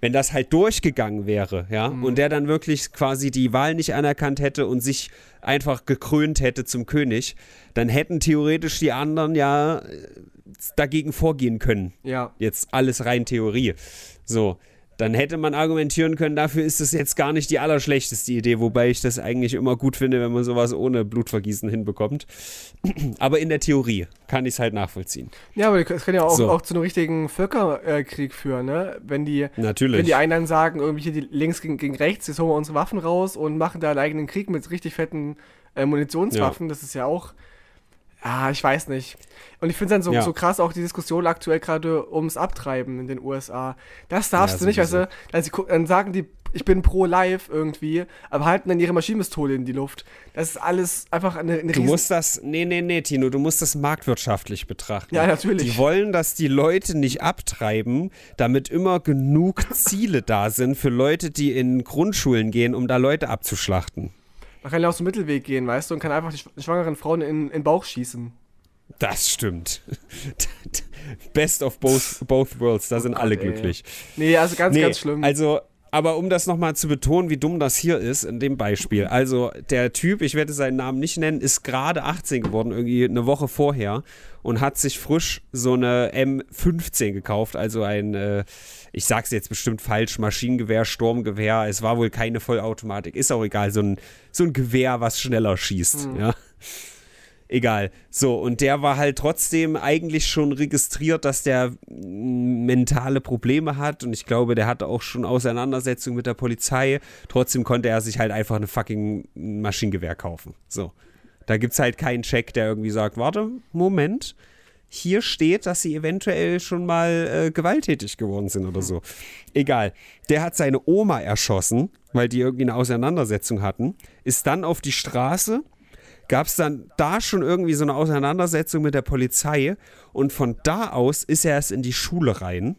wenn das halt durchgegangen wäre, ja, mhm. und der dann wirklich quasi die Wahl nicht anerkannt hätte und sich einfach gekrönt hätte zum König, dann hätten theoretisch die anderen ja äh, dagegen vorgehen können. Ja. Jetzt alles rein Theorie. So, dann hätte man argumentieren können, dafür ist es jetzt gar nicht die allerschlechteste Idee, wobei ich das eigentlich immer gut finde, wenn man sowas ohne Blutvergießen hinbekommt. aber in der Theorie kann ich es halt nachvollziehen. Ja, aber es kann ja auch, so. auch zu einem richtigen Völkerkrieg führen, ne? Wenn die, Natürlich. Wenn die einen dann sagen, irgendwie hier links gegen, gegen rechts, jetzt holen wir unsere Waffen raus und machen da einen eigenen Krieg mit richtig fetten äh, Munitionswaffen, ja. das ist ja auch Ah, ich weiß nicht. Und ich finde es dann so, ja. so krass auch die Diskussion aktuell gerade ums Abtreiben in den USA. Das darfst ja, du nicht, weißt du? Dann, sie, dann sagen die, ich bin pro Live irgendwie, aber halten dann ihre Maschinenpistole in die Luft. Das ist alles einfach eine, eine Du musst das, nee, nee, nee, Tino, du musst das marktwirtschaftlich betrachten. Ja, natürlich. Die wollen, dass die Leute nicht abtreiben, damit immer genug Ziele da sind für Leute, die in Grundschulen gehen, um da Leute abzuschlachten. Man kann ja auch so Mittelweg gehen, weißt du, und kann einfach die schwangeren Frauen in, in den Bauch schießen. Das stimmt. Best of both, both worlds, da oh sind oh alle Gott, glücklich. Nee, also ganz, nee, ganz schlimm. Also, aber um das nochmal zu betonen, wie dumm das hier ist, in dem Beispiel. Also, der Typ, ich werde seinen Namen nicht nennen, ist gerade 18 geworden, irgendwie eine Woche vorher und hat sich frisch so eine M15 gekauft, also ein äh, ich sag's jetzt bestimmt falsch, Maschinengewehr, Sturmgewehr, es war wohl keine Vollautomatik, ist auch egal, so ein, so ein Gewehr, was schneller schießt, mhm. ja. Egal. So, und der war halt trotzdem eigentlich schon registriert, dass der mentale Probleme hat. Und ich glaube, der hatte auch schon Auseinandersetzungen mit der Polizei. Trotzdem konnte er sich halt einfach eine fucking Maschinengewehr kaufen. So. Da gibt's halt keinen Check, der irgendwie sagt, warte, Moment, hier steht, dass sie eventuell schon mal äh, gewalttätig geworden sind oder so. Egal. Der hat seine Oma erschossen, weil die irgendwie eine Auseinandersetzung hatten. Ist dann auf die Straße gab es dann da schon irgendwie so eine Auseinandersetzung mit der Polizei und von da aus ist er erst in die Schule rein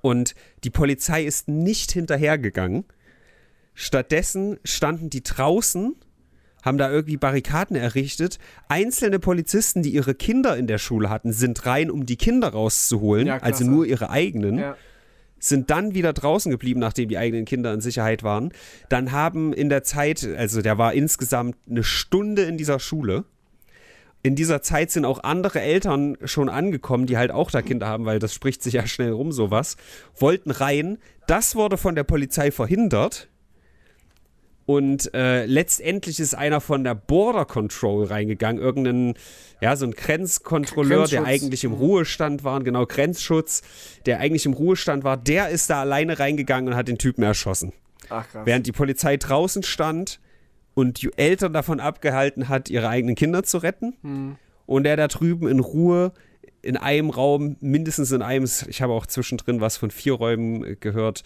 und die Polizei ist nicht hinterhergegangen. Stattdessen standen die draußen haben da irgendwie Barrikaden errichtet. Einzelne Polizisten, die ihre Kinder in der Schule hatten, sind rein, um die Kinder rauszuholen, ja, also nur ihre eigenen. Ja sind dann wieder draußen geblieben, nachdem die eigenen Kinder in Sicherheit waren. Dann haben in der Zeit, also der war insgesamt eine Stunde in dieser Schule. In dieser Zeit sind auch andere Eltern schon angekommen, die halt auch da Kinder haben, weil das spricht sich ja schnell rum, sowas. Wollten rein. Das wurde von der Polizei verhindert. Und äh, letztendlich ist einer von der Border Control reingegangen, irgendein, ja, so ein Grenzkontrolleur, der eigentlich im mhm. Ruhestand war, genau, Grenzschutz, der eigentlich im Ruhestand war, der ist da alleine reingegangen und hat den Typen erschossen. Ach, krass. Während die Polizei draußen stand und die Eltern davon abgehalten hat, ihre eigenen Kinder zu retten. Hm. Und der da drüben in Ruhe in einem Raum, mindestens in einem, ich habe auch zwischendrin was von vier Räumen äh, gehört,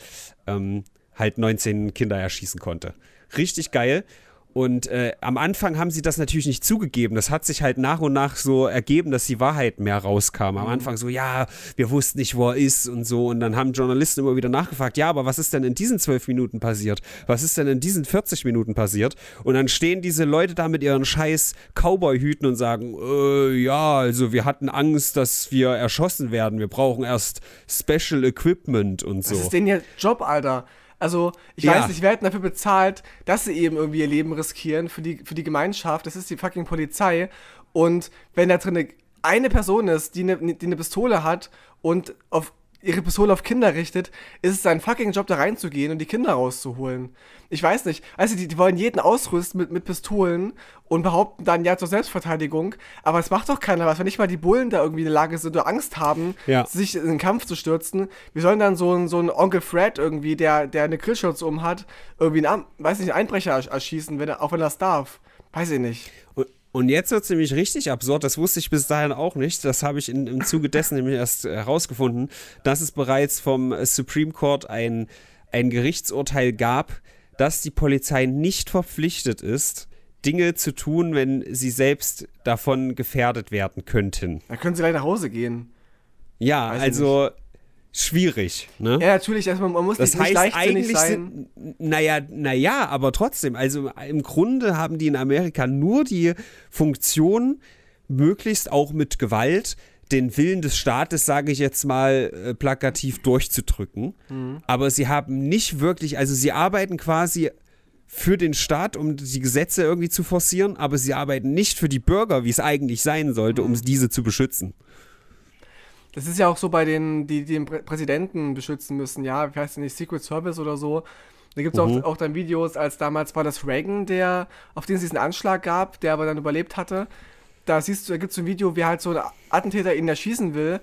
ähm, halt 19 Kinder erschießen konnte. Richtig geil. Und äh, am Anfang haben sie das natürlich nicht zugegeben. Das hat sich halt nach und nach so ergeben, dass die Wahrheit mehr rauskam. Am mhm. Anfang so, ja, wir wussten nicht, wo er ist und so. Und dann haben Journalisten immer wieder nachgefragt, ja, aber was ist denn in diesen zwölf Minuten passiert? Was ist denn in diesen 40 Minuten passiert? Und dann stehen diese Leute da mit ihren scheiß Cowboy-Hüten und sagen, äh, ja, also wir hatten Angst, dass wir erschossen werden. Wir brauchen erst Special Equipment und so. Was ist denn ihr Job, Alter. Also, ich ja. weiß nicht, wer hat dafür bezahlt, dass sie eben irgendwie ihr Leben riskieren für die, für die Gemeinschaft. Das ist die fucking Polizei. Und wenn da drin eine Person ist, die eine, die eine Pistole hat und auf ihre Pistole auf Kinder richtet, ist es sein fucking Job, da reinzugehen und die Kinder rauszuholen. Ich weiß nicht. Also, die, die wollen jeden ausrüsten mit, mit Pistolen und behaupten dann ja zur Selbstverteidigung, aber es macht doch keiner was, wenn nicht mal die Bullen da irgendwie in der Lage sind oder Angst haben, ja. sich in den Kampf zu stürzen. Wir sollen dann so ein, so ein Onkel Fred irgendwie, der, der eine Grillschürze um hat, irgendwie einen, weiß nicht, einen Einbrecher erschießen, wenn er, auch wenn er das darf. Weiß ich nicht. Und und jetzt wird es nämlich richtig absurd, das wusste ich bis dahin auch nicht, das habe ich in, im Zuge dessen nämlich erst äh, herausgefunden, dass es bereits vom äh, Supreme Court ein, ein Gerichtsurteil gab, dass die Polizei nicht verpflichtet ist, Dinge zu tun, wenn sie selbst davon gefährdet werden könnten. Da können sie leider nach Hause gehen. Ja, Weiß also schwierig. Ne? Ja, natürlich, erstmal, man muss das nicht heißt, eigentlich sein. Sind, naja, naja, aber trotzdem, also im Grunde haben die in Amerika nur die Funktion, möglichst auch mit Gewalt den Willen des Staates, sage ich jetzt mal, äh, plakativ durchzudrücken. Mhm. Aber sie haben nicht wirklich, also sie arbeiten quasi für den Staat, um die Gesetze irgendwie zu forcieren, aber sie arbeiten nicht für die Bürger, wie es eigentlich sein sollte, mhm. um diese zu beschützen. Das ist ja auch so bei den, die, die den Prä Präsidenten beschützen müssen, ja, wie heißt denn nicht, Secret Service oder so. Da gibt es mhm. auch, auch dann Videos, als damals war das Reagan, der, auf den es diesen Anschlag gab, der aber dann überlebt hatte. Da siehst du, da gibt es so ein Video, wie halt so ein Attentäter ihn erschießen will.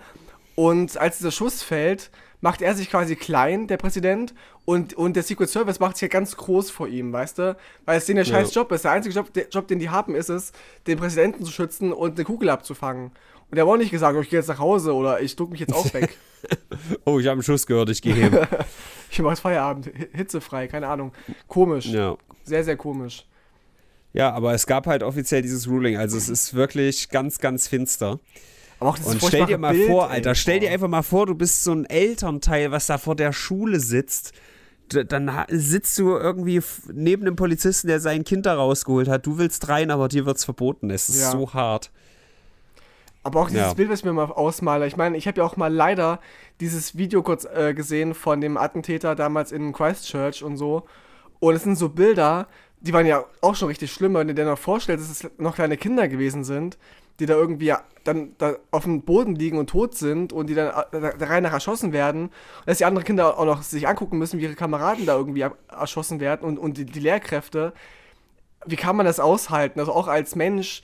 Und als dieser Schuss fällt, macht er sich quasi klein, der Präsident, und, und der Secret Service macht sich ja ganz groß vor ihm, weißt du? Weil es denen der scheiß ja. Job ist. Der einzige Job, der Job, den die haben, ist es, den Präsidenten zu schützen und eine Kugel abzufangen. Und er hat auch nicht gesagt, oh, ich gehe jetzt nach Hause oder ich drücke mich jetzt auch weg. oh, ich habe einen Schuss gehört, ich gehe hin. ich mache Feierabend, hitzefrei, keine Ahnung. Komisch. Ja. Sehr, sehr komisch. Ja, aber es gab halt offiziell dieses Ruling. Also es ist wirklich ganz, ganz finster. Aber auch Und stell dir mal Bild, vor, Alter, ey, stell dir oh. einfach mal vor, du bist so ein Elternteil, was da vor der Schule sitzt dann sitzt du irgendwie neben einem Polizisten, der sein Kind da rausgeholt hat. Du willst rein, aber dir wird's verboten. Es ist ja. so hart. Aber auch dieses ja. Bild, was ich mir mal ausmale. Ich meine, ich habe ja auch mal leider dieses Video kurz äh, gesehen von dem Attentäter damals in Christchurch und so. Und es sind so Bilder, die waren ja auch schon richtig schlimm, wenn du dir noch vorstellst, dass es noch kleine Kinder gewesen sind, die da irgendwie dann da auf dem Boden liegen und tot sind und die dann äh, da, da rein nach erschossen werden. Und dass die anderen Kinder auch noch sich angucken müssen, wie ihre Kameraden da irgendwie erschossen werden und, und die, die Lehrkräfte. Wie kann man das aushalten? Also auch als Mensch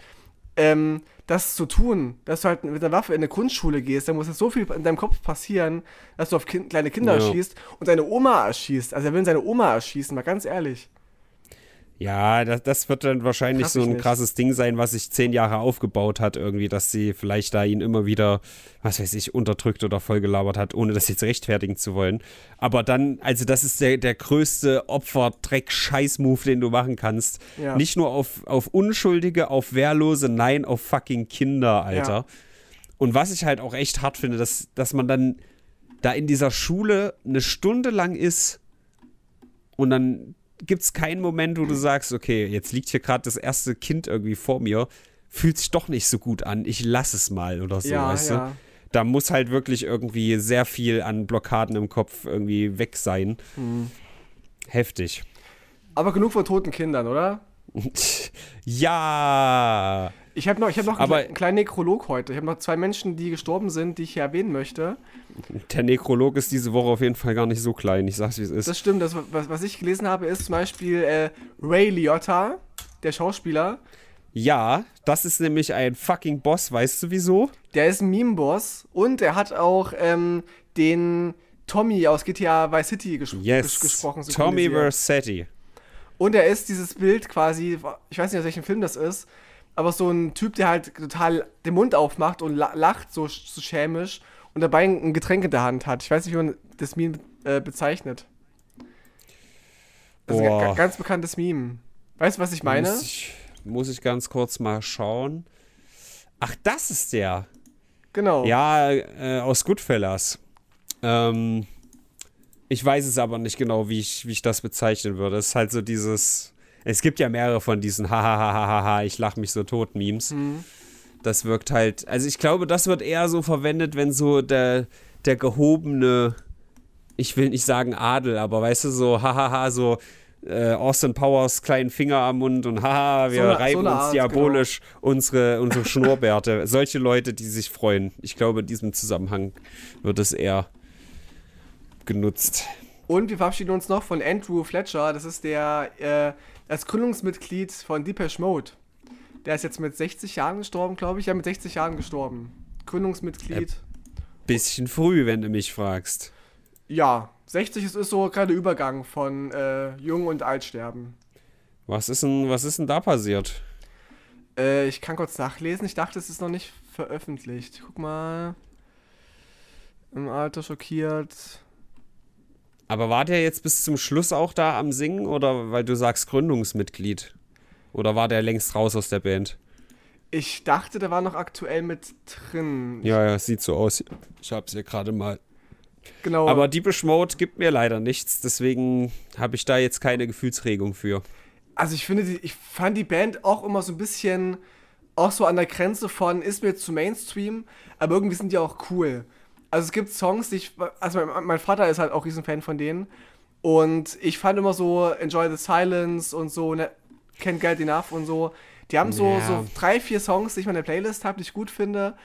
ähm, das zu tun, dass du halt mit einer Waffe in eine Grundschule gehst, dann muss das so viel in deinem Kopf passieren, dass du auf kind, kleine Kinder ja. schießt und deine Oma erschießt. Also er will seine Oma erschießen, mal ganz ehrlich. Ja, das, das wird dann wahrscheinlich Krass so ein krasses Ding sein, was sich zehn Jahre aufgebaut hat, irgendwie, dass sie vielleicht da ihn immer wieder, was weiß ich, unterdrückt oder vollgelabert hat, ohne das jetzt rechtfertigen zu wollen. Aber dann, also das ist der, der größte Opfer-Dreck-Scheiß-Move, den du machen kannst. Ja. Nicht nur auf, auf Unschuldige, auf Wehrlose, nein, auf fucking Kinder, Alter. Ja. Und was ich halt auch echt hart finde, dass, dass man dann da in dieser Schule eine Stunde lang ist und dann gibt es keinen Moment, wo du sagst, okay, jetzt liegt hier gerade das erste Kind irgendwie vor mir, fühlt sich doch nicht so gut an, ich lass es mal oder so, ja, weißt ja. du? Da muss halt wirklich irgendwie sehr viel an Blockaden im Kopf irgendwie weg sein. Hm. Heftig. Aber genug von toten Kindern, oder? ja. Ich habe noch, ich hab noch Aber einen kleinen Nekrolog heute. Ich habe noch zwei Menschen, die gestorben sind, die ich hier erwähnen möchte der Nekrolog ist diese Woche auf jeden Fall gar nicht so klein. Ich sag's, wie es ist. Das stimmt. Das, was, was ich gelesen habe, ist zum Beispiel äh, Ray Liotta, der Schauspieler. Ja, das ist nämlich ein fucking Boss, weißt du wieso? Der ist ein Meme-Boss und er hat auch ähm, den Tommy aus GTA Vice City ges yes. ges gesprochen. Tommy Versetti. Und er ist dieses Bild quasi, ich weiß nicht, aus welchem Film das ist, aber so ein Typ, der halt total den Mund aufmacht und lacht so, so schämisch und dabei ein Getränk in der Hand hat. Ich weiß nicht, wie man das Meme äh, bezeichnet. Das Boah. ist ein ganz bekanntes Meme. Weißt du, was ich meine? Muss ich, muss ich ganz kurz mal schauen. Ach, das ist der. Genau. Ja, äh, aus Goodfellas. Ähm, ich weiß es aber nicht genau, wie ich, wie ich das bezeichnen würde. Es ist halt so dieses. Es gibt ja mehrere von diesen Hahaha, ich lache mich so tot Memes. Mhm das wirkt halt. Also ich glaube, das wird eher so verwendet, wenn so der, der gehobene, ich will nicht sagen Adel, aber weißt du, so hahaha, so äh, Austin Powers kleinen Finger am Mund und haha, wir so eine, reiben so uns Art, diabolisch genau. unsere, unsere Schnurrbärte. Solche Leute, die sich freuen. Ich glaube, in diesem Zusammenhang wird es eher genutzt. Und wir verabschieden uns noch von Andrew Fletcher, das ist der äh, das Gründungsmitglied von Deepesh Mode. Der ist jetzt mit 60 Jahren gestorben, glaube ich. Ja, mit 60 Jahren gestorben. Gründungsmitglied. Äh, bisschen früh, wenn du mich fragst. Ja, 60 ist, ist so gerade Übergang von äh, Jung und Altsterben. Was ist denn, was ist denn da passiert? Äh, ich kann kurz nachlesen. Ich dachte, es ist noch nicht veröffentlicht. Guck mal. Im Alter schockiert. Aber war der jetzt bis zum Schluss auch da am Singen oder weil du sagst Gründungsmitglied? Oder war der längst raus aus der Band? Ich dachte, der war noch aktuell mit drin. Ja, ja, sieht so aus. Ich hab's hier gerade mal. Genau. Aber Deepish Mode gibt mir leider nichts, deswegen habe ich da jetzt keine Gefühlsregung für. Also ich finde, die, ich fand die Band auch immer so ein bisschen auch so an der Grenze von ist mir jetzt zu Mainstream, aber irgendwie sind die auch cool. Also es gibt Songs, die ich, also mein, mein Vater ist halt auch riesen Fan von denen und ich fand immer so Enjoy the Silence und so ne, kennt Geld Enough und so. Die haben so, yeah. so drei, vier Songs, die ich in der Playlist habe, die ich gut finde.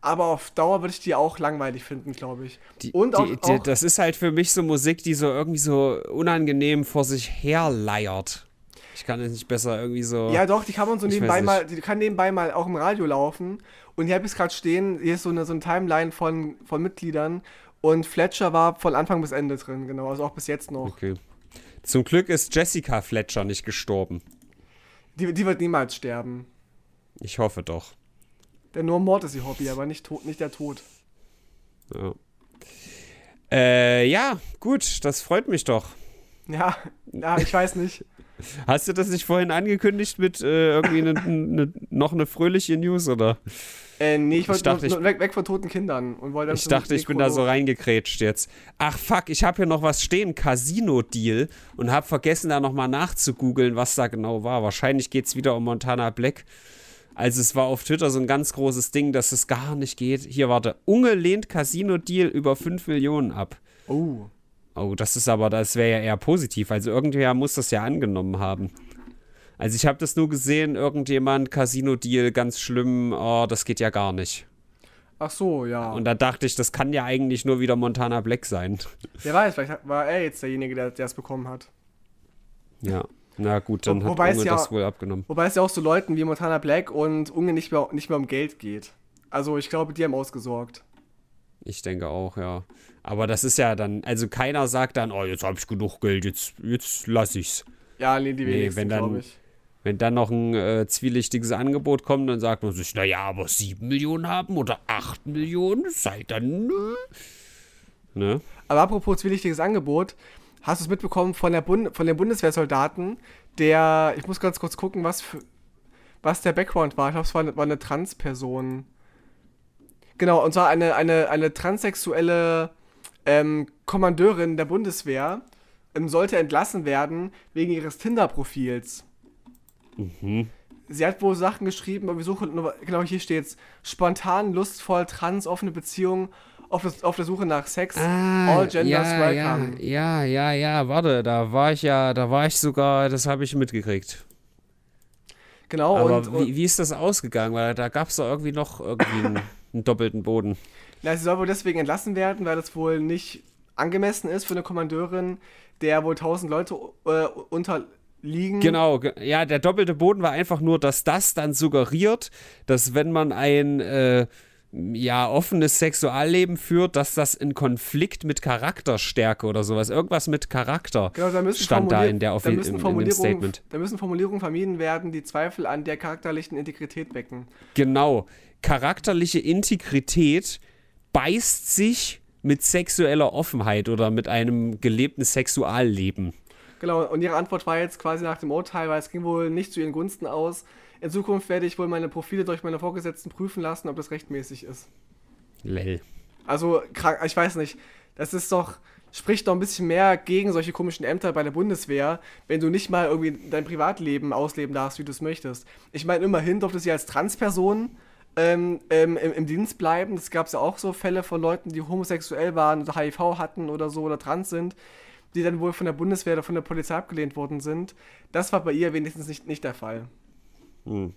Aber auf Dauer würde ich die auch langweilig finden, glaube ich. Die, und auch, die, die, auch, Das ist halt für mich so Musik, die so irgendwie so unangenehm vor sich her leiert. Ich kann es nicht besser irgendwie so. Ja, doch, die kann man so nebenbei mal, die kann nebenbei mal auch im Radio laufen. Und hier habe ich es gerade stehen, hier ist so eine, so eine Timeline von, von Mitgliedern. Und Fletcher war von Anfang bis Ende drin, genau, also auch bis jetzt noch. Okay. Zum Glück ist Jessica Fletcher nicht gestorben. Die, die wird niemals sterben. Ich hoffe doch. Denn nur Mord ist ihr Hobby, aber nicht, tot, nicht der Tod. Ja. Äh, ja, gut, das freut mich doch. Ja, ja ich weiß nicht. Hast du das nicht vorhin angekündigt mit äh, irgendwie ne, ne, noch eine fröhliche News, oder? Äh, nee, ich wollte dachte, nur, nur weg, weg, von toten Kindern. Und wollte ich dachte, ich bin da so reingekrätscht jetzt. Ach fuck, ich habe hier noch was stehen, Casino-Deal. Und habe vergessen, da nochmal nachzugoogeln, was da genau war. Wahrscheinlich geht es wieder um Montana Black. Also es war auf Twitter so ein ganz großes Ding, dass es gar nicht geht. Hier, warte. Unge lehnt Casino-Deal über 5 Millionen ab. Oh. Oh, das ist aber, das wäre ja eher positiv. Also irgendwer muss das ja angenommen haben. Also ich habe das nur gesehen, irgendjemand Casino-Deal ganz schlimm, oh, das geht ja gar nicht. Ach so, ja. Und da dachte ich, das kann ja eigentlich nur wieder Montana Black sein. Wer weiß, vielleicht war er jetzt derjenige, der es bekommen hat. Ja. Na gut, dann Wo, hat Unge ja, das wohl abgenommen. Wobei es ja auch so Leuten wie Montana Black und Unge nicht mehr, nicht mehr um Geld geht. Also ich glaube, die haben ausgesorgt. Ich denke auch, ja. Aber das ist ja dann, also keiner sagt dann, oh, jetzt habe ich genug Geld, jetzt, jetzt lass ich's. Ja, nee, die wenigsten, nee, wenn ich. Wenn dann noch ein äh, zwielichtiges Angebot kommt, dann sagt man sich, naja, aber 7 Millionen haben oder 8 Millionen, sei halt dann. Äh. Ne? Aber apropos zwielichtiges Angebot, hast du es mitbekommen von, der Bund von den Bundeswehrsoldaten, der, ich muss ganz kurz gucken, was, für, was der Background war. Ich glaube, es war, war eine Transperson. Genau, und zwar eine, eine, eine transsexuelle ähm, Kommandeurin der Bundeswehr ähm, sollte entlassen werden wegen ihres Tinder-Profils. Mhm. Sie hat wohl Sachen geschrieben, aber wir suchen nur, genau hier steht jetzt spontan, lustvoll, trans, offene Beziehungen auf, auf der Suche nach Sex. Ah, all genders ja, welcome. Ja, ja, ja, ja, warte, da war ich ja, da war ich sogar, das habe ich mitgekriegt. Genau. Aber und, und wie, wie, ist das ausgegangen? Weil da gab es doch irgendwie noch irgendwie einen, einen, doppelten Boden. Na, sie soll wohl deswegen entlassen werden, weil das wohl nicht angemessen ist für eine Kommandeurin, der wohl tausend Leute äh, unter liegen. Genau, ja, der doppelte Boden war einfach nur, dass das dann suggeriert, dass wenn man ein äh, ja, offenes Sexualleben führt, dass das in Konflikt mit Charakterstärke oder sowas, irgendwas mit Charakter genau, da stand da in der auf da in, in, in Statement. Da müssen Formulierungen vermieden werden, die Zweifel an der charakterlichen Integrität wecken. Genau, charakterliche Integrität beißt sich mit sexueller Offenheit oder mit einem gelebten Sexualleben. Genau, und ihre Antwort war jetzt quasi nach dem Urteil, weil es ging wohl nicht zu ihren Gunsten aus. In Zukunft werde ich wohl meine Profile durch meine Vorgesetzten prüfen lassen, ob das rechtmäßig ist. Lell. Also, krank, ich weiß nicht. Das ist doch, spricht doch ein bisschen mehr gegen solche komischen Ämter bei der Bundeswehr, wenn du nicht mal irgendwie dein Privatleben ausleben darfst, wie du es möchtest. Ich meine, immerhin durfte sie als Transperson ähm, ähm im, im, Dienst bleiben. Es gab ja auch so Fälle von Leuten, die homosexuell waren oder HIV hatten oder so oder trans sind die dann wohl von der Bundeswehr oder von der Polizei abgelehnt worden sind. Das war bei ihr wenigstens nicht, nicht der Fall. Hm.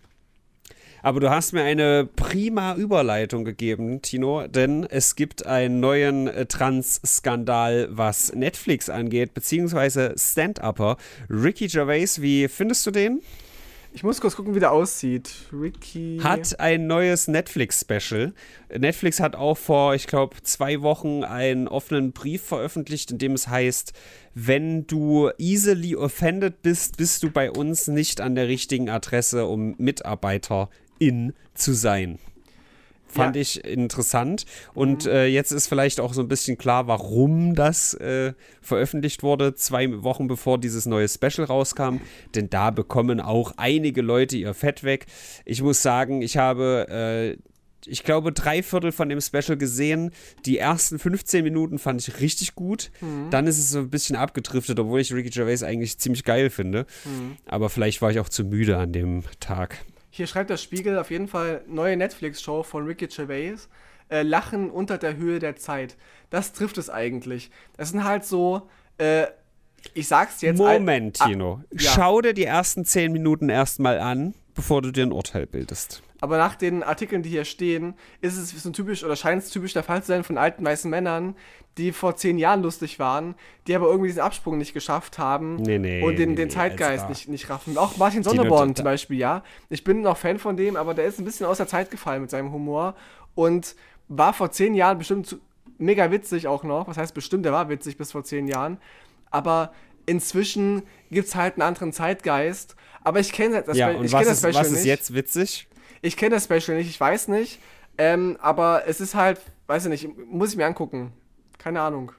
Aber du hast mir eine prima Überleitung gegeben, Tino, denn es gibt einen neuen äh, Trans-Skandal, was Netflix angeht, beziehungsweise Stand-Upper. Ricky Gervais, wie findest du den? Ich muss kurz gucken, wie der aussieht. Ricky. Hat ein neues Netflix-Special. Netflix hat auch vor, ich glaube, zwei Wochen einen offenen Brief veröffentlicht, in dem es heißt, wenn du easily offended bist, bist du bei uns nicht an der richtigen Adresse, um Mitarbeiter in zu sein. Fand ja. ich interessant. Und mhm. äh, jetzt ist vielleicht auch so ein bisschen klar, warum das äh, veröffentlicht wurde, zwei Wochen bevor dieses neue Special rauskam. Denn da bekommen auch einige Leute ihr Fett weg. Ich muss sagen, ich habe äh, ich glaube, drei Viertel von dem Special gesehen. Die ersten 15 Minuten fand ich richtig gut. Mhm. Dann ist es so ein bisschen abgedriftet, obwohl ich Ricky Gervais eigentlich ziemlich geil finde. Mhm. Aber vielleicht war ich auch zu müde an dem Tag. Hier schreibt der Spiegel auf jeden Fall neue Netflix-Show von Ricky Gervais. Äh, Lachen unter der Höhe der Zeit. Das trifft es eigentlich. Das sind halt so, äh, ich sag's jetzt. Moment, ah, Tino. Ah, ja. Schau dir die ersten zehn Minuten erstmal an bevor du dir ein Urteil bildest. Aber nach den Artikeln, die hier stehen, ist es so typisch oder scheint es typisch der Fall zu sein von alten weißen Männern, die vor zehn Jahren lustig waren, die aber irgendwie diesen Absprung nicht geschafft haben nee, nee, und den, nee, den Zeitgeist also nicht, nicht raffen. Auch Martin Sonneborn zum Beispiel, ja. Ich bin noch Fan von dem, aber der ist ein bisschen aus der Zeit gefallen mit seinem Humor und war vor zehn Jahren bestimmt zu, mega witzig auch noch. Was heißt bestimmt, der war witzig bis vor zehn Jahren. Aber inzwischen gibt es halt einen anderen Zeitgeist. Aber ich kenne das, ja, Spe ich kenn das ist, Special nicht. Was ist jetzt witzig? Ich kenne das Special nicht, ich weiß nicht. Ähm, aber es ist halt, weiß ich nicht, muss ich mir angucken. Keine Ahnung.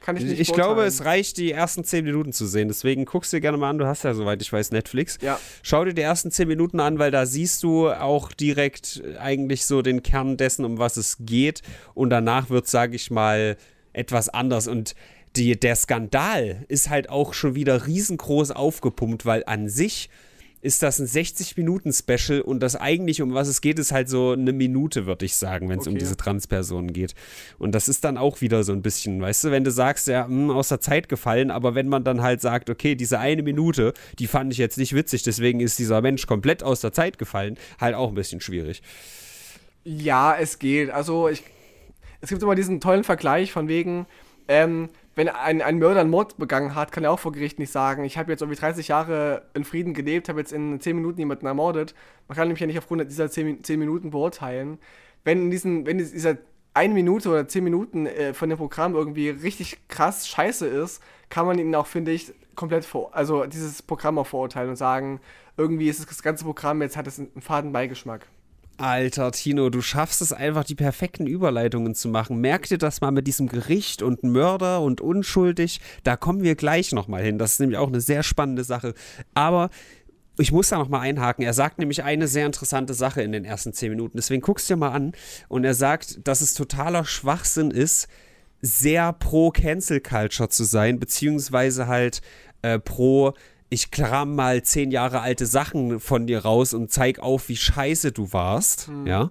Kann ich nicht Ich glaube, es reicht, die ersten 10 Minuten zu sehen. Deswegen guckst du dir gerne mal an. Du hast ja, soweit ich weiß, Netflix. Ja. Schau dir die ersten 10 Minuten an, weil da siehst du auch direkt eigentlich so den Kern dessen, um was es geht. Und danach wird, es, sage ich mal, etwas anders. Und die, der Skandal ist halt auch schon wieder riesengroß aufgepumpt, weil an sich ist das ein 60-Minuten-Special und das eigentlich, um was es geht, ist halt so eine Minute, würde ich sagen, wenn es okay. um diese Transpersonen geht. Und das ist dann auch wieder so ein bisschen, weißt du, wenn du sagst, ja, mh, hm, aus der Zeit gefallen, aber wenn man dann halt sagt, okay, diese eine Minute, die fand ich jetzt nicht witzig, deswegen ist dieser Mensch komplett aus der Zeit gefallen, halt auch ein bisschen schwierig. Ja, es geht. Also, ich, es gibt immer diesen tollen Vergleich von wegen, ähm, wenn ein, ein Mörder einen Mord begangen hat, kann er auch vor Gericht nicht sagen, ich habe jetzt irgendwie 30 Jahre in Frieden gelebt, habe jetzt in 10 Minuten jemanden ermordet. Man kann nämlich ja nicht aufgrund dieser 10, 10 Minuten beurteilen. Wenn in diesen, wenn dieser eine Minute oder 10 Minuten äh, von dem Programm irgendwie richtig krass scheiße ist, kann man ihn auch, finde ich, komplett vor, also dieses Programm auch verurteilen und sagen, irgendwie ist das ganze Programm jetzt hat es einen faden Beigeschmack. Alter, Tino, du schaffst es einfach, die perfekten Überleitungen zu machen. Merk dir das mal mit diesem Gericht und Mörder und unschuldig. Da kommen wir gleich nochmal hin. Das ist nämlich auch eine sehr spannende Sache. Aber ich muss da nochmal einhaken. Er sagt nämlich eine sehr interessante Sache in den ersten zehn Minuten. Deswegen guckst dir mal an. Und er sagt, dass es totaler Schwachsinn ist, sehr pro Cancel Culture zu sein, beziehungsweise halt äh, pro ich kram mal zehn Jahre alte Sachen von dir raus und zeig auf, wie scheiße du warst, mhm. ja.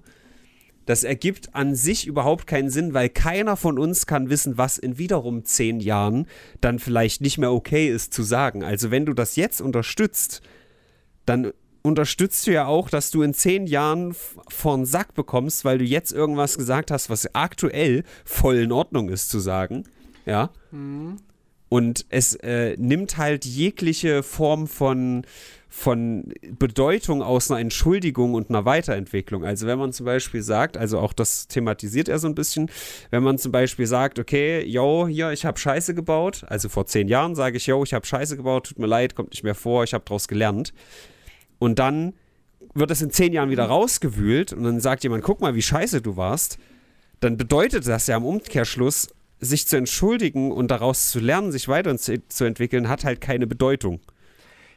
Das ergibt an sich überhaupt keinen Sinn, weil keiner von uns kann wissen, was in wiederum zehn Jahren dann vielleicht nicht mehr okay ist zu sagen. Also wenn du das jetzt unterstützt, dann unterstützt du ja auch, dass du in zehn Jahren von Sack bekommst, weil du jetzt irgendwas gesagt hast, was aktuell voll in Ordnung ist zu sagen. Ja. Mhm. Und es äh, nimmt halt jegliche Form von, von Bedeutung aus einer Entschuldigung und einer Weiterentwicklung. Also wenn man zum Beispiel sagt, also auch das thematisiert er so ein bisschen, wenn man zum Beispiel sagt, okay, yo, hier, ich habe Scheiße gebaut, also vor zehn Jahren sage ich, yo, ich habe Scheiße gebaut, tut mir leid, kommt nicht mehr vor, ich habe daraus gelernt. Und dann wird das in zehn Jahren wieder rausgewühlt und dann sagt jemand, guck mal, wie scheiße du warst, dann bedeutet das ja am Umkehrschluss, sich zu entschuldigen und daraus zu lernen, sich weiterzuentwickeln, hat halt keine Bedeutung.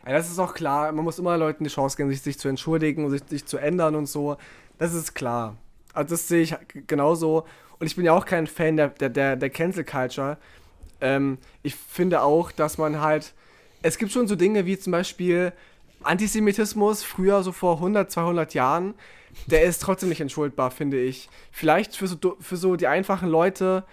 Ja, das ist auch klar. Man muss immer Leuten die Chance geben, sich, sich zu entschuldigen und sich, sich, zu ändern und so. Das ist klar. Also das sehe ich genauso. Und ich bin ja auch kein Fan der, der, der, der Cancel Culture. Ähm, ich finde auch, dass man halt. Es gibt schon so Dinge wie zum Beispiel Antisemitismus, früher so vor 100, 200 Jahren. Der ist trotzdem nicht entschuldbar, finde ich. Vielleicht für so, für so die einfachen Leute,